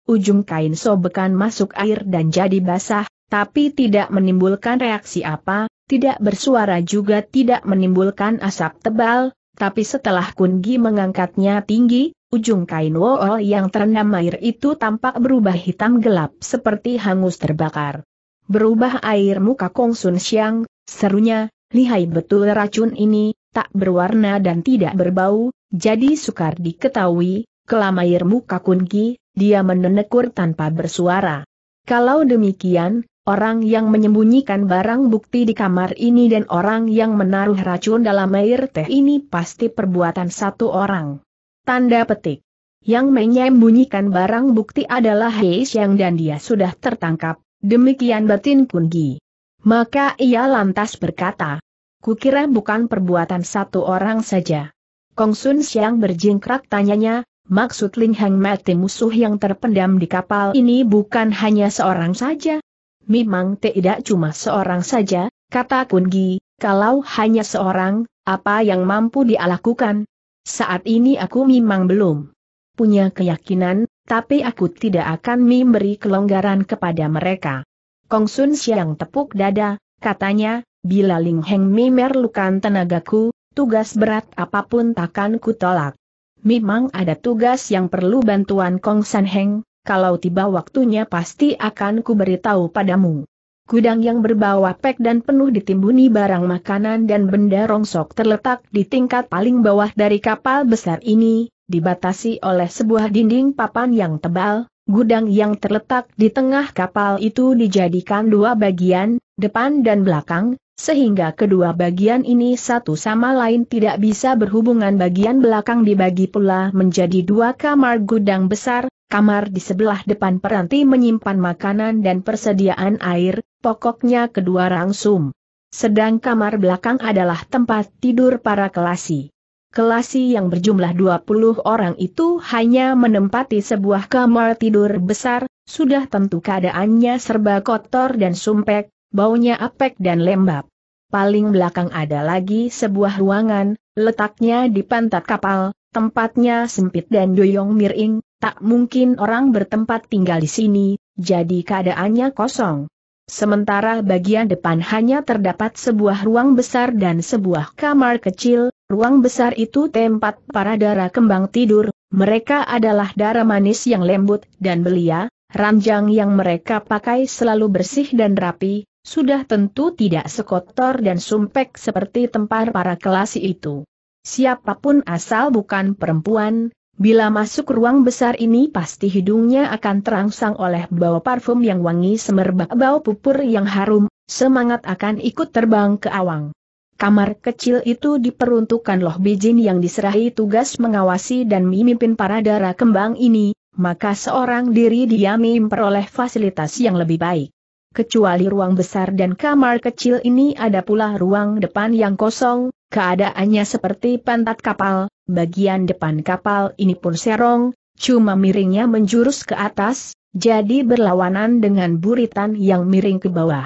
Ujung kain sobekan masuk air dan jadi basah, tapi tidak menimbulkan reaksi apa, tidak bersuara juga tidak menimbulkan asap tebal, tapi setelah Kungi mengangkatnya tinggi, Ujung kain wool yang terendam air itu tampak berubah hitam gelap seperti hangus terbakar. Berubah air muka Kong Sun Siang, serunya, lihai betul racun ini, tak berwarna dan tidak berbau, jadi sukar diketahui, kelam air muka Kun Ki, dia menenekur tanpa bersuara. Kalau demikian, orang yang menyembunyikan barang bukti di kamar ini dan orang yang menaruh racun dalam air teh ini pasti perbuatan satu orang. Tanda petik. Yang menyembunyikan barang bukti adalah Hei yang dan dia sudah tertangkap, demikian batin Kungi. Maka ia lantas berkata, kukira bukan perbuatan satu orang saja. Kong Sun Siang berjingkrak tanyanya, maksud Ling Hang Mati musuh yang terpendam di kapal ini bukan hanya seorang saja. Memang tidak cuma seorang saja, kata Kungi, kalau hanya seorang, apa yang mampu dia lakukan? Saat ini aku memang belum punya keyakinan, tapi aku tidak akan memberi kelonggaran kepada mereka. Kong Sun Siang tepuk dada, katanya, bila Ling Heng memerlukan tenagaku, tugas berat apapun takkan kutolak. Memang ada tugas yang perlu bantuan Kong San Heng, kalau tiba waktunya pasti akan kuberitahu padamu. Gudang yang berbawah pek dan penuh ditimbuni barang makanan dan benda rongsok terletak di tingkat paling bawah dari kapal besar ini, dibatasi oleh sebuah dinding papan yang tebal, Gudang yang terletak di tengah kapal itu dijadikan dua bagian, depan dan belakang, sehingga kedua bagian ini satu sama lain tidak bisa berhubungan bagian belakang dibagi pula menjadi dua kamar gudang besar, kamar di sebelah depan peranti menyimpan makanan dan persediaan air, pokoknya kedua rangsum. Sedang kamar belakang adalah tempat tidur para kelasi. Kelasi yang berjumlah 20 orang itu hanya menempati sebuah kamar tidur besar, sudah tentu keadaannya serba kotor dan sumpek, baunya apek dan lembab. Paling belakang ada lagi sebuah ruangan, letaknya di pantat kapal, tempatnya sempit dan doyong miring, Tak mungkin orang bertempat tinggal di sini, jadi keadaannya kosong. Sementara bagian depan hanya terdapat sebuah ruang besar dan sebuah kamar kecil, ruang besar itu tempat para darah kembang tidur, mereka adalah darah manis yang lembut dan belia, ranjang yang mereka pakai selalu bersih dan rapi, sudah tentu tidak sekotor dan sumpek seperti tempat para kelasi itu. Siapapun asal bukan perempuan, Bila masuk ruang besar ini pasti hidungnya akan terangsang oleh bau parfum yang wangi semerbak bau pupur yang harum, semangat akan ikut terbang ke awang. Kamar kecil itu diperuntukkan Loh Bijin yang diserahi tugas mengawasi dan memimpin para darah kembang ini, maka seorang diri dia memperoleh fasilitas yang lebih baik. Kecuali ruang besar dan kamar kecil ini ada pula ruang depan yang kosong, Keadaannya seperti pantat kapal, bagian depan kapal ini pun serong, cuma miringnya menjurus ke atas, jadi berlawanan dengan buritan yang miring ke bawah.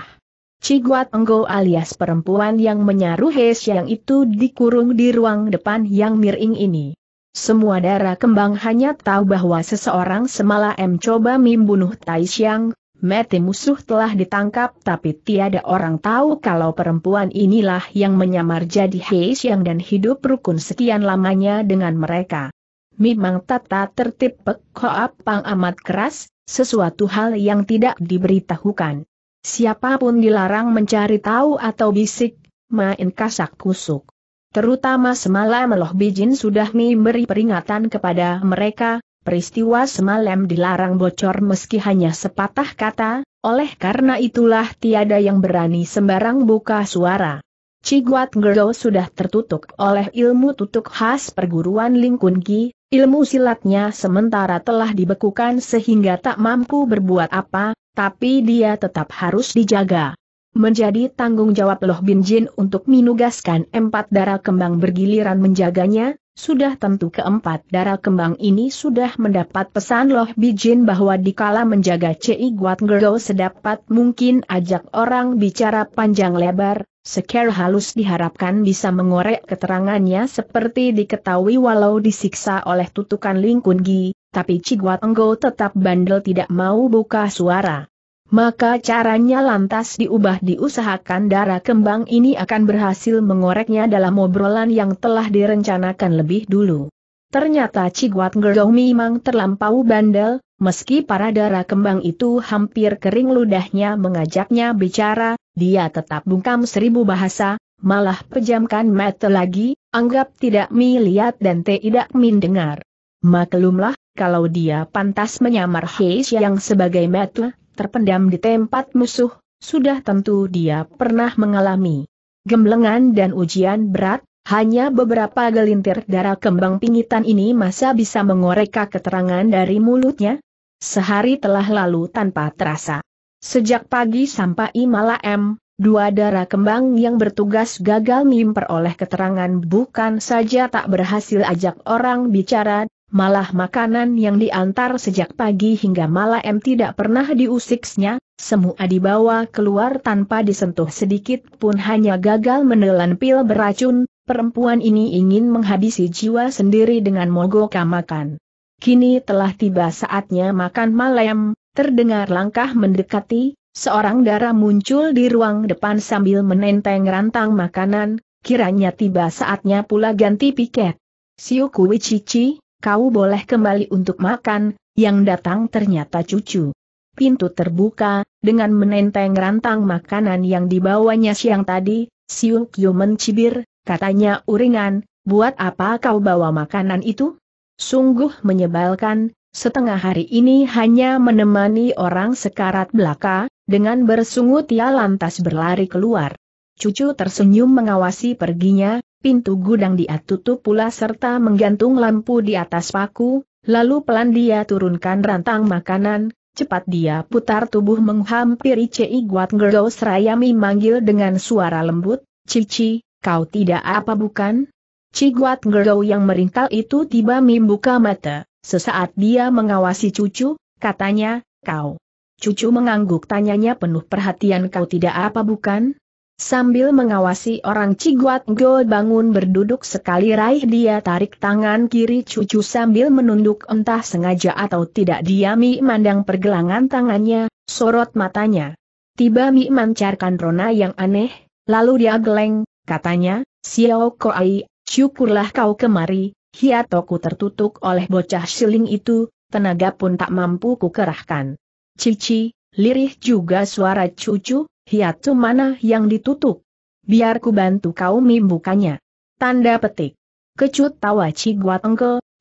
Ciguat Enggo alias perempuan yang menyaruh yang itu dikurung di ruang depan yang miring ini. Semua darah kembang hanya tahu bahwa seseorang semala M coba membunuh Tai Xiang, Mete musuh telah ditangkap tapi tiada orang tahu kalau perempuan inilah yang menyamar jadi Hei dan hidup rukun sekian lamanya dengan mereka. Memang tata tertib Pek Pang amat keras, sesuatu hal yang tidak diberitahukan. Siapapun dilarang mencari tahu atau bisik, main kasak kusuk. Terutama semalam Loh Bijin sudah memberi peringatan kepada mereka, peristiwa semalam dilarang bocor meski hanya sepatah kata, oleh karena itulah tiada yang berani sembarang buka suara. Ciguat Ngero sudah tertutup oleh ilmu tutup khas perguruan Lingkungi, ilmu silatnya sementara telah dibekukan sehingga tak mampu berbuat apa, tapi dia tetap harus dijaga. Menjadi tanggung jawab Loh Bin Jin untuk menugaskan empat darah kembang bergiliran menjaganya, sudah tentu keempat darah kembang ini sudah mendapat pesan Loh Bijin bahwa dikala menjaga CI Guat sedapat mungkin ajak orang bicara panjang lebar, Seker halus diharapkan bisa mengorek keterangannya seperti diketahui walau disiksa oleh tutukan lingkungi, tapi CI Enggo tetap bandel tidak mau buka suara. Maka caranya lantas diubah diusahakan darah kembang ini akan berhasil mengoreknya dalam obrolan yang telah direncanakan lebih dulu. Ternyata Ciguat Gerong memang terlampau bandel, meski para darah kembang itu hampir kering ludahnya mengajaknya bicara, dia tetap bungkam seribu bahasa, malah pejamkan mata lagi, anggap tidak melihat dan tidak mendengar. Maklumlah, kalau dia pantas menyamar Heis yang sebagai mata, terpendam di tempat musuh, sudah tentu dia pernah mengalami gemblengan dan ujian berat, hanya beberapa gelintir darah kembang pingitan ini masa bisa mengoreka keterangan dari mulutnya? Sehari telah lalu tanpa terasa. Sejak pagi sampai malam, dua darah kembang yang bertugas gagal memperoleh keterangan bukan saja tak berhasil ajak orang bicara, Malah makanan yang diantar sejak pagi hingga malam tidak pernah diusiknya, semua dibawa keluar tanpa disentuh sedikit pun hanya gagal menelan pil beracun, perempuan ini ingin menghabisi jiwa sendiri dengan mogok makan. Kini telah tiba saatnya makan malam, terdengar langkah mendekati, seorang darah muncul di ruang depan sambil menenteng rantang makanan, kiranya tiba saatnya pula ganti piket. Siu Kui Cici, kau boleh kembali untuk makan, yang datang ternyata cucu. Pintu terbuka, dengan menenteng rantang makanan yang dibawanya siang tadi, siuk yu mencibir, katanya uringan, buat apa kau bawa makanan itu? Sungguh menyebalkan, setengah hari ini hanya menemani orang sekarat belaka, dengan bersungut ia lantas berlari keluar. Cucu tersenyum mengawasi perginya, pintu gudang dia tutup pula serta menggantung lampu di atas paku, lalu pelan dia turunkan rantang makanan, cepat dia putar tubuh menghampiri Cei Guat Gerdos Serayami manggil dengan suara lembut, Cici, kau tidak apa bukan? Ci Guat Gerdo yang meringkal itu tiba membuka mata, sesaat dia mengawasi cucu, katanya, kau. Cucu mengangguk tanyanya penuh perhatian kau tidak apa bukan? Sambil mengawasi orang Ciguat Go bangun berduduk sekali raih dia tarik tangan kiri cucu sambil menunduk entah sengaja atau tidak diami mandang pergelangan tangannya, sorot matanya. Tiba Mi mancarkan rona yang aneh, lalu dia geleng, katanya, Xiao Koai, syukurlah kau kemari, hiatoku tertutup oleh bocah siling itu, tenaga pun tak mampu kukerahkan. Cici, lirih juga suara cucu, hiatsu mana yang ditutup? Biar ku bantu kau membukanya. Tanda petik. Kecut tawa Ciguat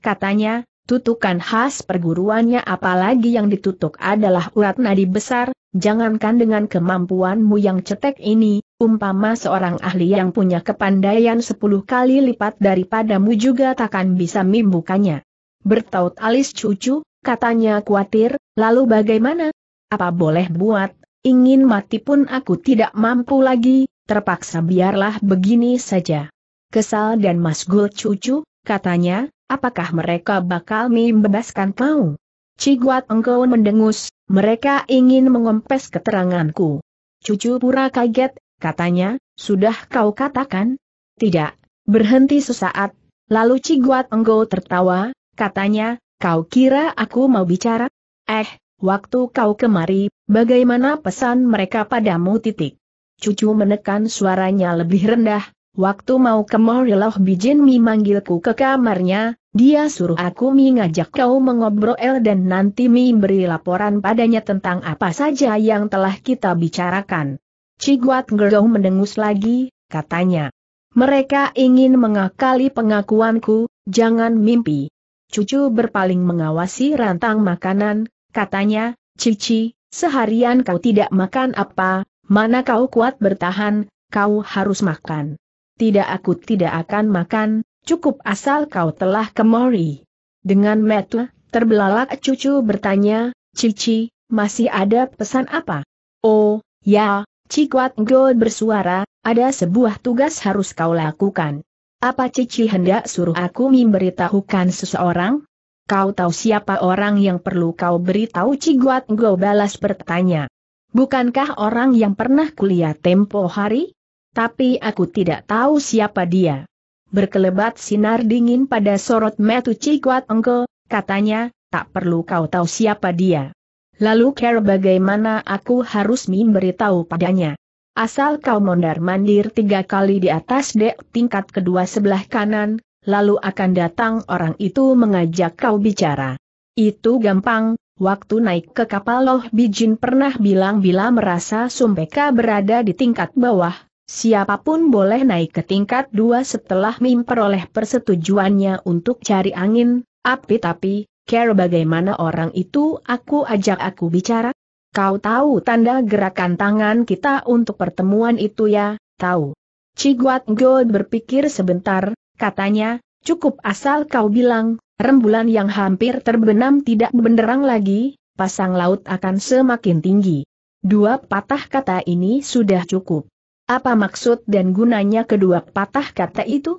katanya, tutukan khas perguruannya apalagi yang ditutup adalah urat nadi besar, jangankan dengan kemampuanmu yang cetek ini, umpama seorang ahli yang punya kepandaian sepuluh kali lipat daripadamu juga takkan bisa membukanya. Bertaut alis cucu, katanya khawatir, lalu bagaimana? Apa boleh buat, ingin mati pun aku tidak mampu lagi, terpaksa biarlah begini saja. Kesal dan masgul cucu, katanya, apakah mereka bakal membebaskan kau? Ciguat engkau mendengus, mereka ingin mengompes keteranganku. Cucu pura kaget, katanya, sudah kau katakan? Tidak, berhenti sesaat, lalu Ciguat engkau tertawa, katanya, kau kira aku mau bicara? Eh, waktu kau kemari, Bagaimana pesan mereka padamu titik? Cucu menekan suaranya lebih rendah, waktu mau ke Moriloh Bijin Mi manggilku ke kamarnya, dia suruh aku Mi ngajak kau mengobrol dan nanti Mi beri laporan padanya tentang apa saja yang telah kita bicarakan. Ciguat Gerong mendengus lagi, katanya. Mereka ingin mengakali pengakuanku, jangan mimpi. Cucu berpaling mengawasi rantang makanan, katanya, Cici, Seharian kau tidak makan apa, mana kau kuat bertahan, kau harus makan. Tidak aku tidak akan makan, cukup asal kau telah kemari. Dengan metu, terbelalak cucu bertanya, Cici, masih ada pesan apa? Oh, ya, Cikwat Go bersuara, ada sebuah tugas harus kau lakukan. Apa Cici hendak suruh aku memberitahukan seseorang? Kau tahu siapa orang yang perlu kau beritahu Ciguat Go balas bertanya. Bukankah orang yang pernah kuliah tempo hari? Tapi aku tidak tahu siapa dia. Berkelebat sinar dingin pada sorot metu Ciguat Enggo, katanya, tak perlu kau tahu siapa dia. Lalu care bagaimana aku harus memberitahu padanya. Asal kau mondar-mandir tiga kali di atas dek tingkat kedua sebelah kanan, lalu akan datang orang itu mengajak kau bicara. Itu gampang, waktu naik ke kapal Loh Bijin pernah bilang bila merasa Sumpeka berada di tingkat bawah, siapapun boleh naik ke tingkat dua setelah memperoleh persetujuannya untuk cari angin, api tapi, care bagaimana orang itu aku ajak aku bicara? Kau tahu tanda gerakan tangan kita untuk pertemuan itu ya, tahu. Ciguat Gold berpikir sebentar, Katanya, cukup asal kau bilang, rembulan yang hampir terbenam tidak benderang lagi, pasang laut akan semakin tinggi. Dua patah kata ini sudah cukup. Apa maksud dan gunanya kedua patah kata itu?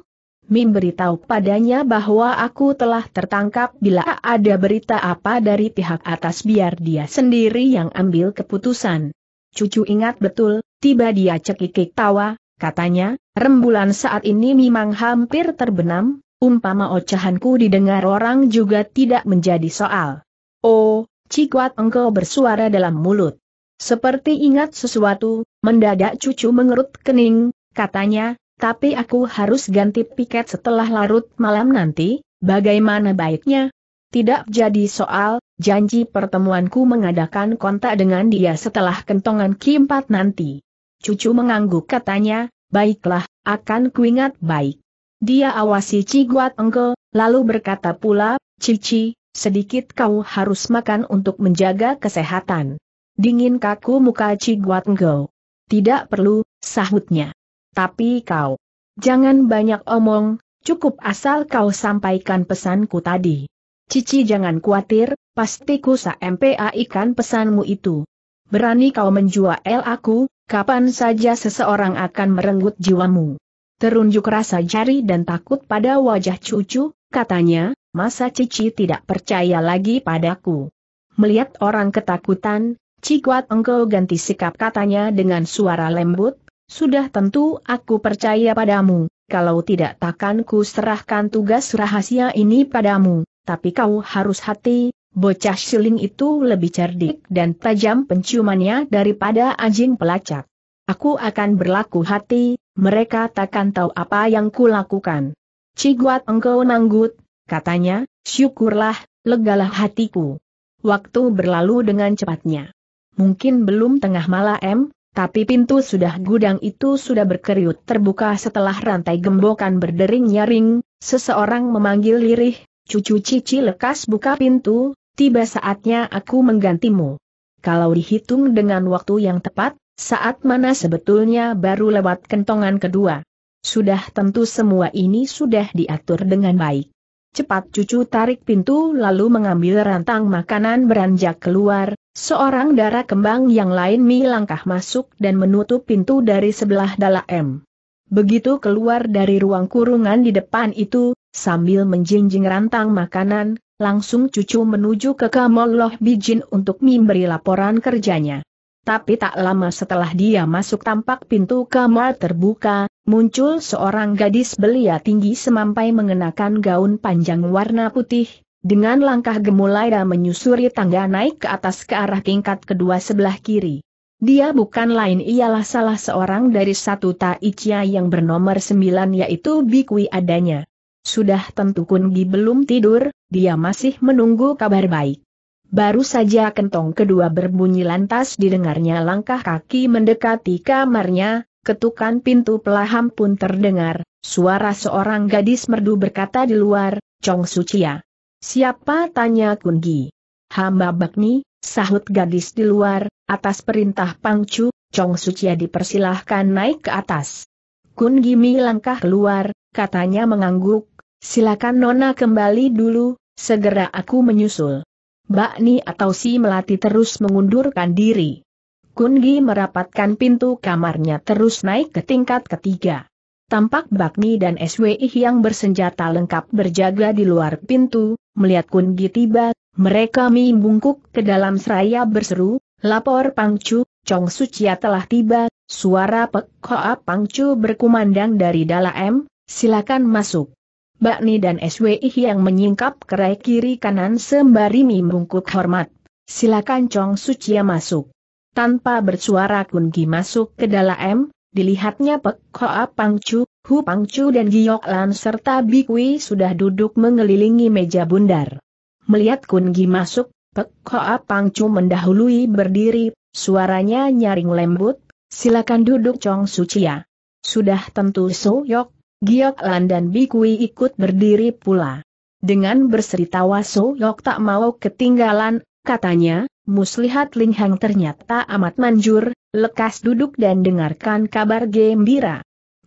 Mim beritahu padanya bahwa aku telah tertangkap bila ada berita apa dari pihak atas biar dia sendiri yang ambil keputusan. Cucu ingat betul, tiba dia cekikik tawa, Katanya, rembulan saat ini memang hampir terbenam, umpama ocahanku didengar orang juga tidak menjadi soal. Oh, cikwat engkau bersuara dalam mulut. Seperti ingat sesuatu, mendadak cucu mengerut kening, katanya, tapi aku harus ganti piket setelah larut malam nanti, bagaimana baiknya? Tidak jadi soal, janji pertemuanku mengadakan kontak dengan dia setelah kentongan Kimpat nanti. Cucu mengangguk katanya, baiklah, akan kuingat baik. Dia awasi Ciguat Engke, lalu berkata pula, Cici, sedikit kau harus makan untuk menjaga kesehatan. Dingin kaku muka Ciguat Engke. Tidak perlu, sahutnya. Tapi kau, jangan banyak omong, cukup asal kau sampaikan pesanku tadi. Cici jangan khawatir, pasti ku sa pesanmu itu. Berani kau menjual aku, Kapan saja seseorang akan merenggut jiwamu. Terunjuk rasa jari dan takut pada wajah cucu, katanya, masa cici tidak percaya lagi padaku. Melihat orang ketakutan, Cikuat engkau ganti sikap katanya dengan suara lembut, sudah tentu aku percaya padamu, kalau tidak takanku serahkan tugas rahasia ini padamu, tapi kau harus hati, Bocah siling itu lebih cerdik dan tajam penciumannya daripada anjing pelacak. Aku akan berlaku hati, mereka takkan tahu apa yang kulakukan. Ciguat engkau nanggut, katanya, syukurlah, legalah hatiku. Waktu berlalu dengan cepatnya. Mungkin belum tengah malam, tapi pintu sudah gudang itu sudah berkeriut terbuka setelah rantai gembokan berdering-nyaring, seseorang memanggil lirih, cucu cici lekas buka pintu, tiba saatnya aku menggantimu. Kalau dihitung dengan waktu yang tepat, saat mana sebetulnya baru lewat kentongan kedua. Sudah tentu semua ini sudah diatur dengan baik. Cepat cucu tarik pintu lalu mengambil rantang makanan beranjak keluar, seorang darah kembang yang lain mi langkah masuk dan menutup pintu dari sebelah dalam. M. Begitu keluar dari ruang kurungan di depan itu, sambil menjinjing rantang makanan, langsung cucu menuju ke Kamoloh Bijin untuk memberi laporan kerjanya. Tapi tak lama setelah dia masuk tampak pintu kamar terbuka, muncul seorang gadis belia tinggi semampai mengenakan gaun panjang warna putih, dengan langkah gemulai dan menyusuri tangga naik ke atas ke arah tingkat kedua sebelah kiri. Dia bukan lain ialah salah seorang dari satu Taichia yang bernomor sembilan yaitu Bikui adanya. Sudah tentu Kungi belum tidur, dia masih menunggu kabar baik. Baru saja kentong kedua berbunyi lantas didengarnya langkah kaki mendekati kamarnya, ketukan pintu pelaham pun terdengar, suara seorang gadis merdu berkata di luar, Chong Sucia. Siapa tanya Kungi? Hamba Bakni, sahut gadis di luar, atas perintah Pangcu, Chong Sucia dipersilahkan naik ke atas. Kun mi langkah keluar, katanya mengangguk, Silakan Nona kembali dulu, segera aku menyusul. Bakni atau si Melati terus mengundurkan diri. Kungi merapatkan pintu kamarnya terus naik ke tingkat ketiga. Tampak Bakni dan SWI yang bersenjata lengkap berjaga di luar pintu, melihat Kungi tiba, mereka membungkuk ke dalam seraya berseru, lapor Pangcu, Chong Sucia telah tiba, suara pekoa Pangcu berkumandang dari dalam, silakan masuk. Bakni dan SWI yang menyingkap kerai kiri kanan sembari membungkuk hormat. Silakan Chong Sucia masuk. Tanpa bersuara Kun Gi masuk ke dalam, dilihatnya Pek Hoa Pangcu, Hu Pangcu dan Giok Lan serta Bikwi sudah duduk mengelilingi meja bundar. Melihat Kun Gi masuk, Pek Hoa Pangcu mendahului berdiri, suaranya nyaring lembut, silakan duduk Chong Sucia. Sudah tentu So Yok Giok Lan dan Bikui ikut berdiri pula. Dengan berserita waso, So Yok tak mau ketinggalan, katanya, muslihat Ling Hang ternyata amat manjur, lekas duduk dan dengarkan kabar gembira.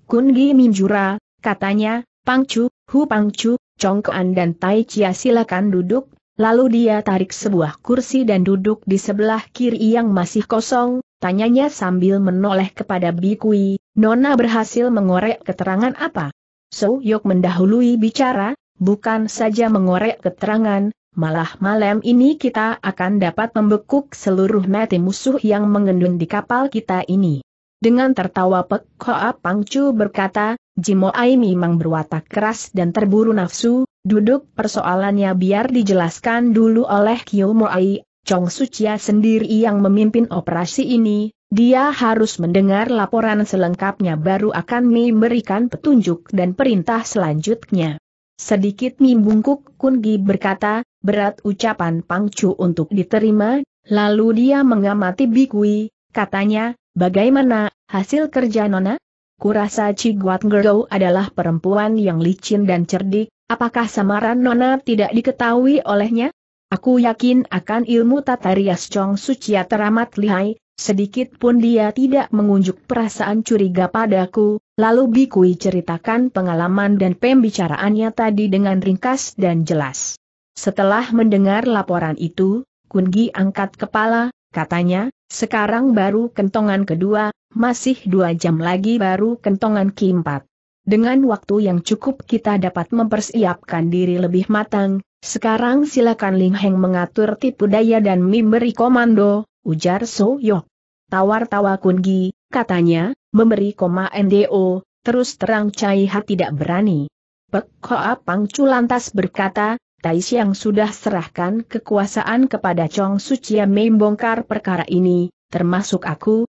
Kun Gi Minjura, katanya, Pangcu, Hu Pangcu, Congkoan dan Tai Chia silakan duduk, lalu dia tarik sebuah kursi dan duduk di sebelah kiri yang masih kosong, Tanyanya sambil menoleh kepada Bikui, Nona berhasil mengorek keterangan apa? So Yok mendahului bicara, bukan saja mengorek keterangan, malah malam ini kita akan dapat membekuk seluruh mati musuh yang mengendun di kapal kita ini. Dengan tertawa pek Hoa Pangcu berkata, Jimo Ai memang berwatak keras dan terburu nafsu, duduk persoalannya biar dijelaskan dulu oleh Kyo Ai, Chong Sucia sendiri yang memimpin operasi ini, dia harus mendengar laporan selengkapnya baru akan memberikan petunjuk dan perintah selanjutnya. Sedikit mimbungkuk Kungi berkata, berat ucapan Pangcu untuk diterima, lalu dia mengamati Bikui, katanya, bagaimana, hasil kerja Nona? Kurasa Ciguat Ngergo adalah perempuan yang licin dan cerdik, apakah samaran Nona tidak diketahui olehnya? Aku yakin akan ilmu tata rias Chong Sucia teramat lihai, sedikit pun dia tidak mengunjuk perasaan curiga padaku, lalu Bikui ceritakan pengalaman dan pembicaraannya tadi dengan ringkas dan jelas. Setelah mendengar laporan itu, Kungi angkat kepala, katanya, sekarang baru kentongan kedua, masih dua jam lagi baru kentongan keempat. Dengan waktu yang cukup kita dapat mempersiapkan diri lebih matang, sekarang silakan Ling Heng mengatur tipu daya dan memberi komando, ujar So Yok. Tawar-tawa Gi, katanya, memberi koma NDO, terus terang Cai Ha tidak berani. Pek Hoa Chu lantas berkata, Tai yang sudah serahkan kekuasaan kepada Chong Sucia membongkar perkara ini, termasuk aku,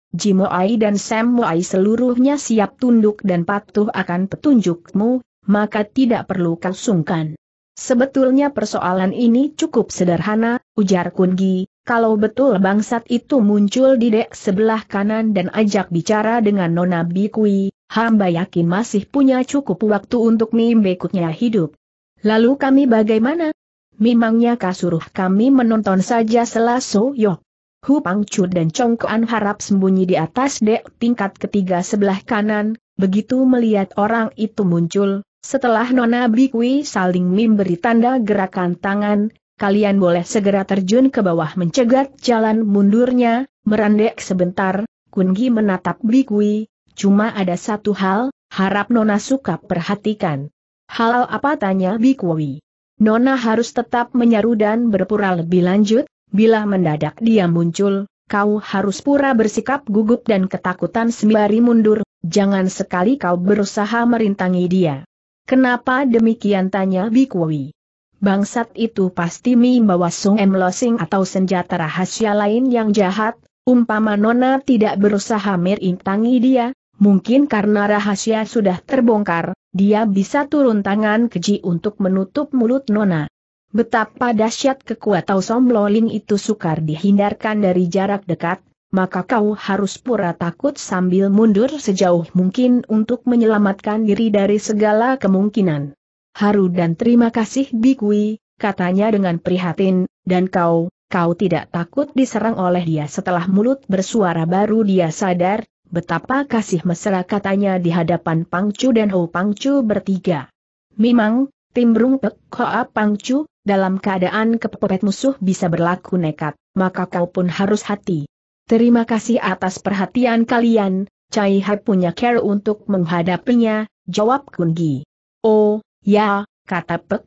Ai dan Ai seluruhnya siap tunduk dan patuh akan petunjukmu, maka tidak perlu kau sungkan. Sebetulnya persoalan ini cukup sederhana, ujar Kungi, kalau betul bangsat itu muncul di dek sebelah kanan dan ajak bicara dengan Nona Bikui, hamba yakin masih punya cukup waktu untuk mimbekutnya hidup. Lalu kami bagaimana? Memangnya kasuruh kami menonton saja selaso yok. Hu Pangcu dan Chong Kuan harap sembunyi di atas dek tingkat ketiga sebelah kanan, begitu melihat orang itu muncul, setelah Nona Bikwi saling memberi tanda gerakan tangan, kalian boleh segera terjun ke bawah mencegat jalan mundurnya, merandek sebentar, Kungi menatap Bikwi, cuma ada satu hal, harap Nona suka perhatikan. Hal apa tanya Bikwi? Nona harus tetap menyaru dan berpura lebih lanjut, Bila mendadak dia muncul, kau harus pura bersikap gugup dan ketakutan sembari mundur, jangan sekali kau berusaha merintangi dia. Kenapa demikian tanya Bikwui? Bangsat itu pasti membawa Sung M. atau senjata rahasia lain yang jahat, umpama Nona tidak berusaha merintangi dia, mungkin karena rahasia sudah terbongkar, dia bisa turun tangan keji untuk menutup mulut Nona. Betapa dahsyat kekuatan Somloling itu sukar dihindarkan dari jarak dekat, maka kau harus pura takut sambil mundur sejauh mungkin untuk menyelamatkan diri dari segala kemungkinan. Haru dan terima kasih Bikui, katanya dengan prihatin, dan kau, kau tidak takut diserang oleh dia setelah mulut bersuara baru dia sadar, betapa kasih mesra katanya di hadapan Pangcu dan Ho Pangcu bertiga. Memang, Timbrung Pek Hoa Pangcu, dalam keadaan kepepet musuh bisa berlaku nekat, maka kau pun harus hati. Terima kasih atas perhatian kalian, Cai Hai punya care untuk menghadapinya, jawab Gi. Oh, ya, kata Pek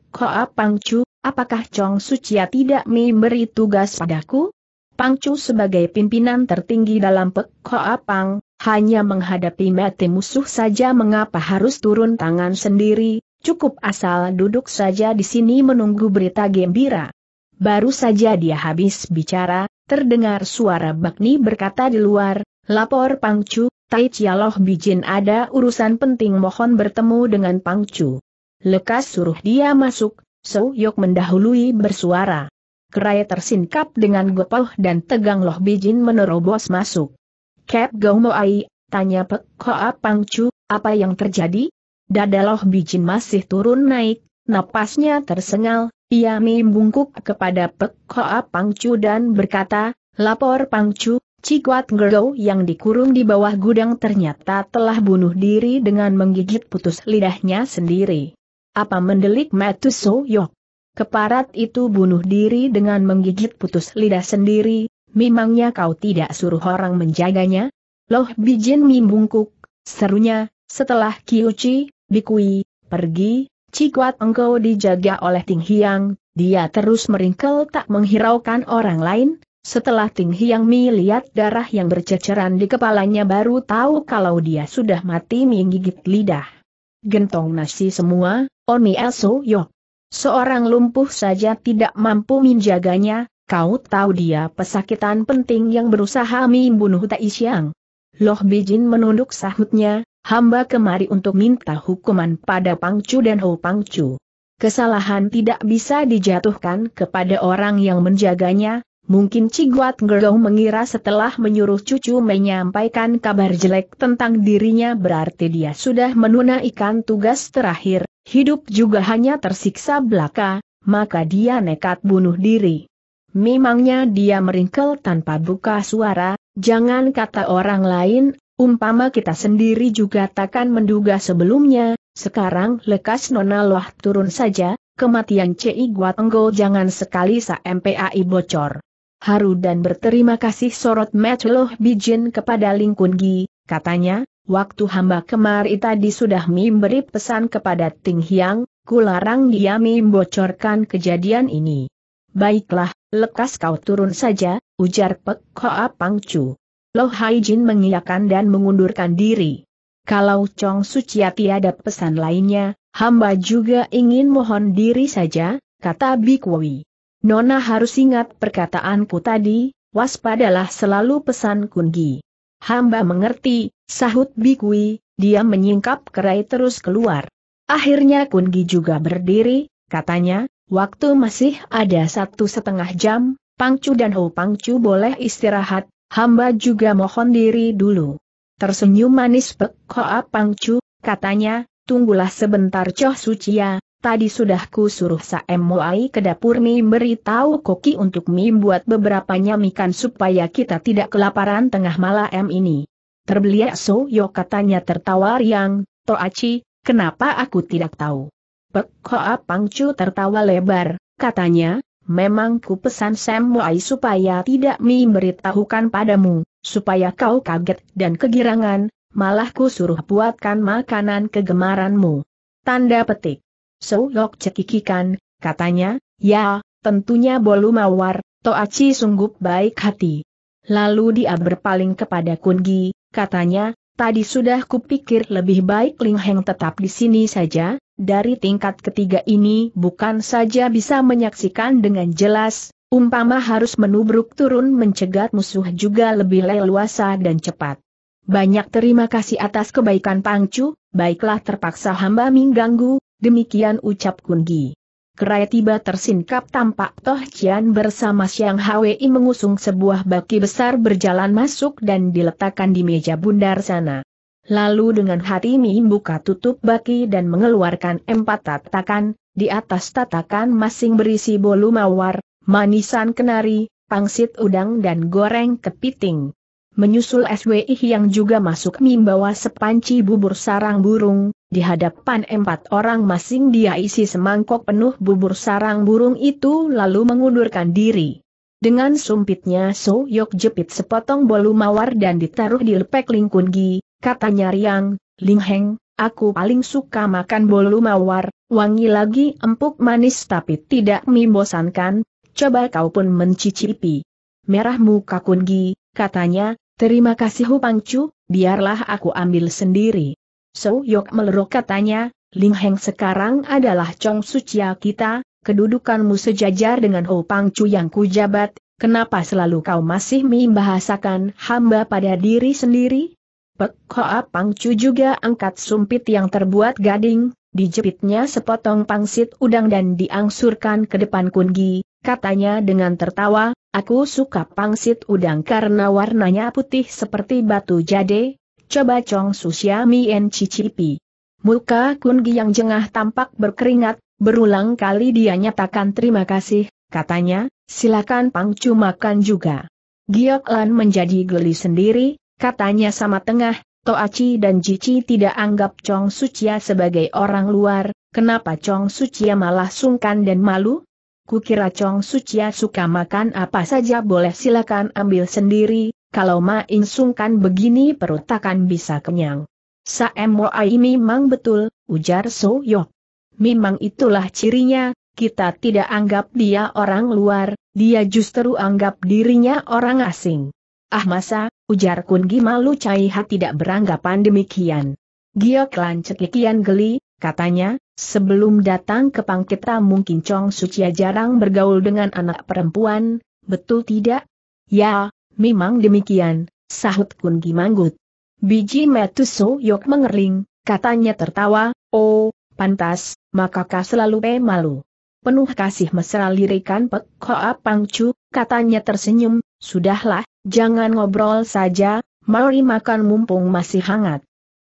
Pang Chu. apakah Chong Sucia tidak memberi tugas padaku? Pang Chu sebagai pimpinan tertinggi dalam Pek Koa Pang, hanya menghadapi mati musuh saja mengapa harus turun tangan sendiri, Cukup asal duduk saja di sini menunggu berita gembira. Baru saja dia habis bicara, terdengar suara Bakni berkata di luar, lapor Pangcu, Tai Bijin ada urusan penting mohon bertemu dengan Pangcu. Lekas suruh dia masuk, So Yok mendahului bersuara. Keraya tersingkap dengan gopoh dan tegang Loh Bijin menerobos masuk. Kep Moai, tanya Pek Hoa Pangcu, apa yang terjadi? Dadaloh Bijin masih turun naik, napasnya tersengal, ia membungkuk kepada Pek Hoa Pangcu dan berkata, Lapor Pangcu, Cikuat Gerdo yang dikurung di bawah gudang ternyata telah bunuh diri dengan menggigit putus lidahnya sendiri. Apa mendelik Matuso Yok? Keparat itu bunuh diri dengan menggigit putus lidah sendiri, memangnya kau tidak suruh orang menjaganya? Loh Bijin membungkuk, serunya, setelah Kiuchi, Bikui, pergi, Cikuat engkau dijaga oleh Ting Hiang, dia terus meringkel tak menghiraukan orang lain, setelah Ting Hiang lihat darah yang berceceran di kepalanya baru tahu kalau dia sudah mati menggigit lidah. Gentong nasi semua, Oni Elso Yok. Seorang lumpuh saja tidak mampu menjaganya, kau tahu dia pesakitan penting yang berusaha membunuh Tai Siang. Loh Bijin menunduk sahutnya, hamba kemari untuk minta hukuman pada Pangcu dan Ho Pangcu. Kesalahan tidak bisa dijatuhkan kepada orang yang menjaganya, mungkin Ciguat Ngerong mengira setelah menyuruh cucu menyampaikan kabar jelek tentang dirinya berarti dia sudah menunaikan tugas terakhir, hidup juga hanya tersiksa belaka, maka dia nekat bunuh diri. Memangnya dia meringkel tanpa buka suara, jangan kata orang lain, Umpama kita sendiri juga takkan menduga sebelumnya, sekarang lekas Nona Loh turun saja, kematian Ci Guatenggo jangan sekali sa MPAI bocor. Haru dan berterima kasih sorot loh Bijin kepada Lingkun Gi, katanya, waktu hamba kemari tadi sudah memberi pesan kepada Ting ku kularang dia membocorkan kejadian ini. Baiklah, lekas kau turun saja, ujar Pek Hoa Pangcu. Lo Hai Jin mengiyakan dan mengundurkan diri. Kalau Chong Suciati tiada pesan lainnya, hamba juga ingin mohon diri saja, kata Bikwi. Nona harus ingat perkataanku tadi, waspadalah selalu pesan Kungi. Hamba mengerti, sahut Bikwi, dia menyingkap kerai terus keluar. Akhirnya Kungi juga berdiri, katanya, waktu masih ada satu setengah jam, Pangcu dan Ho Pangcu boleh istirahat, hamba juga mohon diri dulu. Tersenyum manis Pek Hoa Pangcu, katanya, tunggulah sebentar Suci Sucia, ya. tadi sudah ku suruh Saem Moai ke dapur Mi beritahu Koki untuk Mi buat beberapa nyamikan supaya kita tidak kelaparan tengah malam ini. Terbeliak so yo katanya tertawa riang, Toachi, kenapa aku tidak tahu. Pek Hoa Pangcu tertawa lebar, katanya, Memang ku pesan Sam Wai supaya tidak memberitahukan padamu, supaya kau kaget dan kegirangan, malah ku suruh buatkan makanan kegemaranmu. Tanda petik. Soulok cekikikan, katanya, ya, tentunya bolu mawar, Toachi sungguh baik hati. Lalu dia berpaling kepada Kungi, katanya, tadi sudah kupikir lebih baik Ling Heng tetap di sini saja, dari tingkat ketiga ini bukan saja bisa menyaksikan dengan jelas, umpama harus menubruk turun mencegat musuh juga lebih leluasa dan cepat. Banyak terima kasih atas kebaikan Pangcu, baiklah terpaksa hamba mengganggu, demikian ucap Kunggi. Kerai tiba tersingkap tampak Toh Cian bersama Siang Hwi mengusung sebuah baki besar berjalan masuk dan diletakkan di meja bundar sana. Lalu dengan hati Mim buka tutup baki dan mengeluarkan empat tatakan, di atas tatakan masing berisi bolu mawar, manisan kenari, pangsit udang dan goreng kepiting. Menyusul SWI yang juga masuk Mim bawa sepanci bubur sarang burung, di hadapan empat orang masing dia isi semangkok penuh bubur sarang burung itu lalu mengundurkan diri. Dengan sumpitnya So Yok jepit sepotong bolu mawar dan ditaruh di lepek lingkungi, katanya Riang, Ling Heng, aku paling suka makan bolu mawar, wangi lagi empuk manis tapi tidak membosankan, coba kau pun mencicipi. Merah muka Kungi, katanya, terima kasih Hu Pangcu, biarlah aku ambil sendiri. So Yok melerok katanya, Ling Heng sekarang adalah Chong Sucia kita, kedudukanmu sejajar dengan Hu Pangcu yang kujabat, kenapa selalu kau masih membahasakan hamba pada diri sendiri? Pek Hoa Chu juga angkat sumpit yang terbuat gading, dijepitnya sepotong pangsit udang dan diangsurkan ke depan Kungi, katanya dengan tertawa, aku suka pangsit udang karena warnanya putih seperti batu jade, coba cong Chong Susiami en cicipi. Muka Kun Kungi yang jengah tampak berkeringat, berulang kali dia nyatakan terima kasih, katanya, silakan Pangcu makan juga. Giok Lan menjadi geli sendiri, Katanya sama tengah, Toaci dan Jici tidak anggap Chong Sucia sebagai orang luar, kenapa Chong Sucia malah sungkan dan malu? Kukira Chong Sucia suka makan apa saja boleh silakan ambil sendiri, kalau main sungkan begini perut takkan bisa kenyang. ai memang betul, ujar So Yok. Memang itulah cirinya, kita tidak anggap dia orang luar, dia justru anggap dirinya orang asing. Ah masa, ujar Kun Gimalu Caiha tidak beranggapan demikian. Giok Lan cekikian geli, katanya, sebelum datang ke pangkita mungkin Chong Sucia jarang bergaul dengan anak perempuan, betul tidak? Ya, memang demikian, sahut Kun Gimanggut. Biji Metuso Yok mengerling, katanya tertawa, oh, pantas, maka makakah selalu pe malu, Penuh kasih mesra lirikan Pek koa Pangcu, katanya tersenyum, Sudahlah, jangan ngobrol saja, mari makan mumpung masih hangat.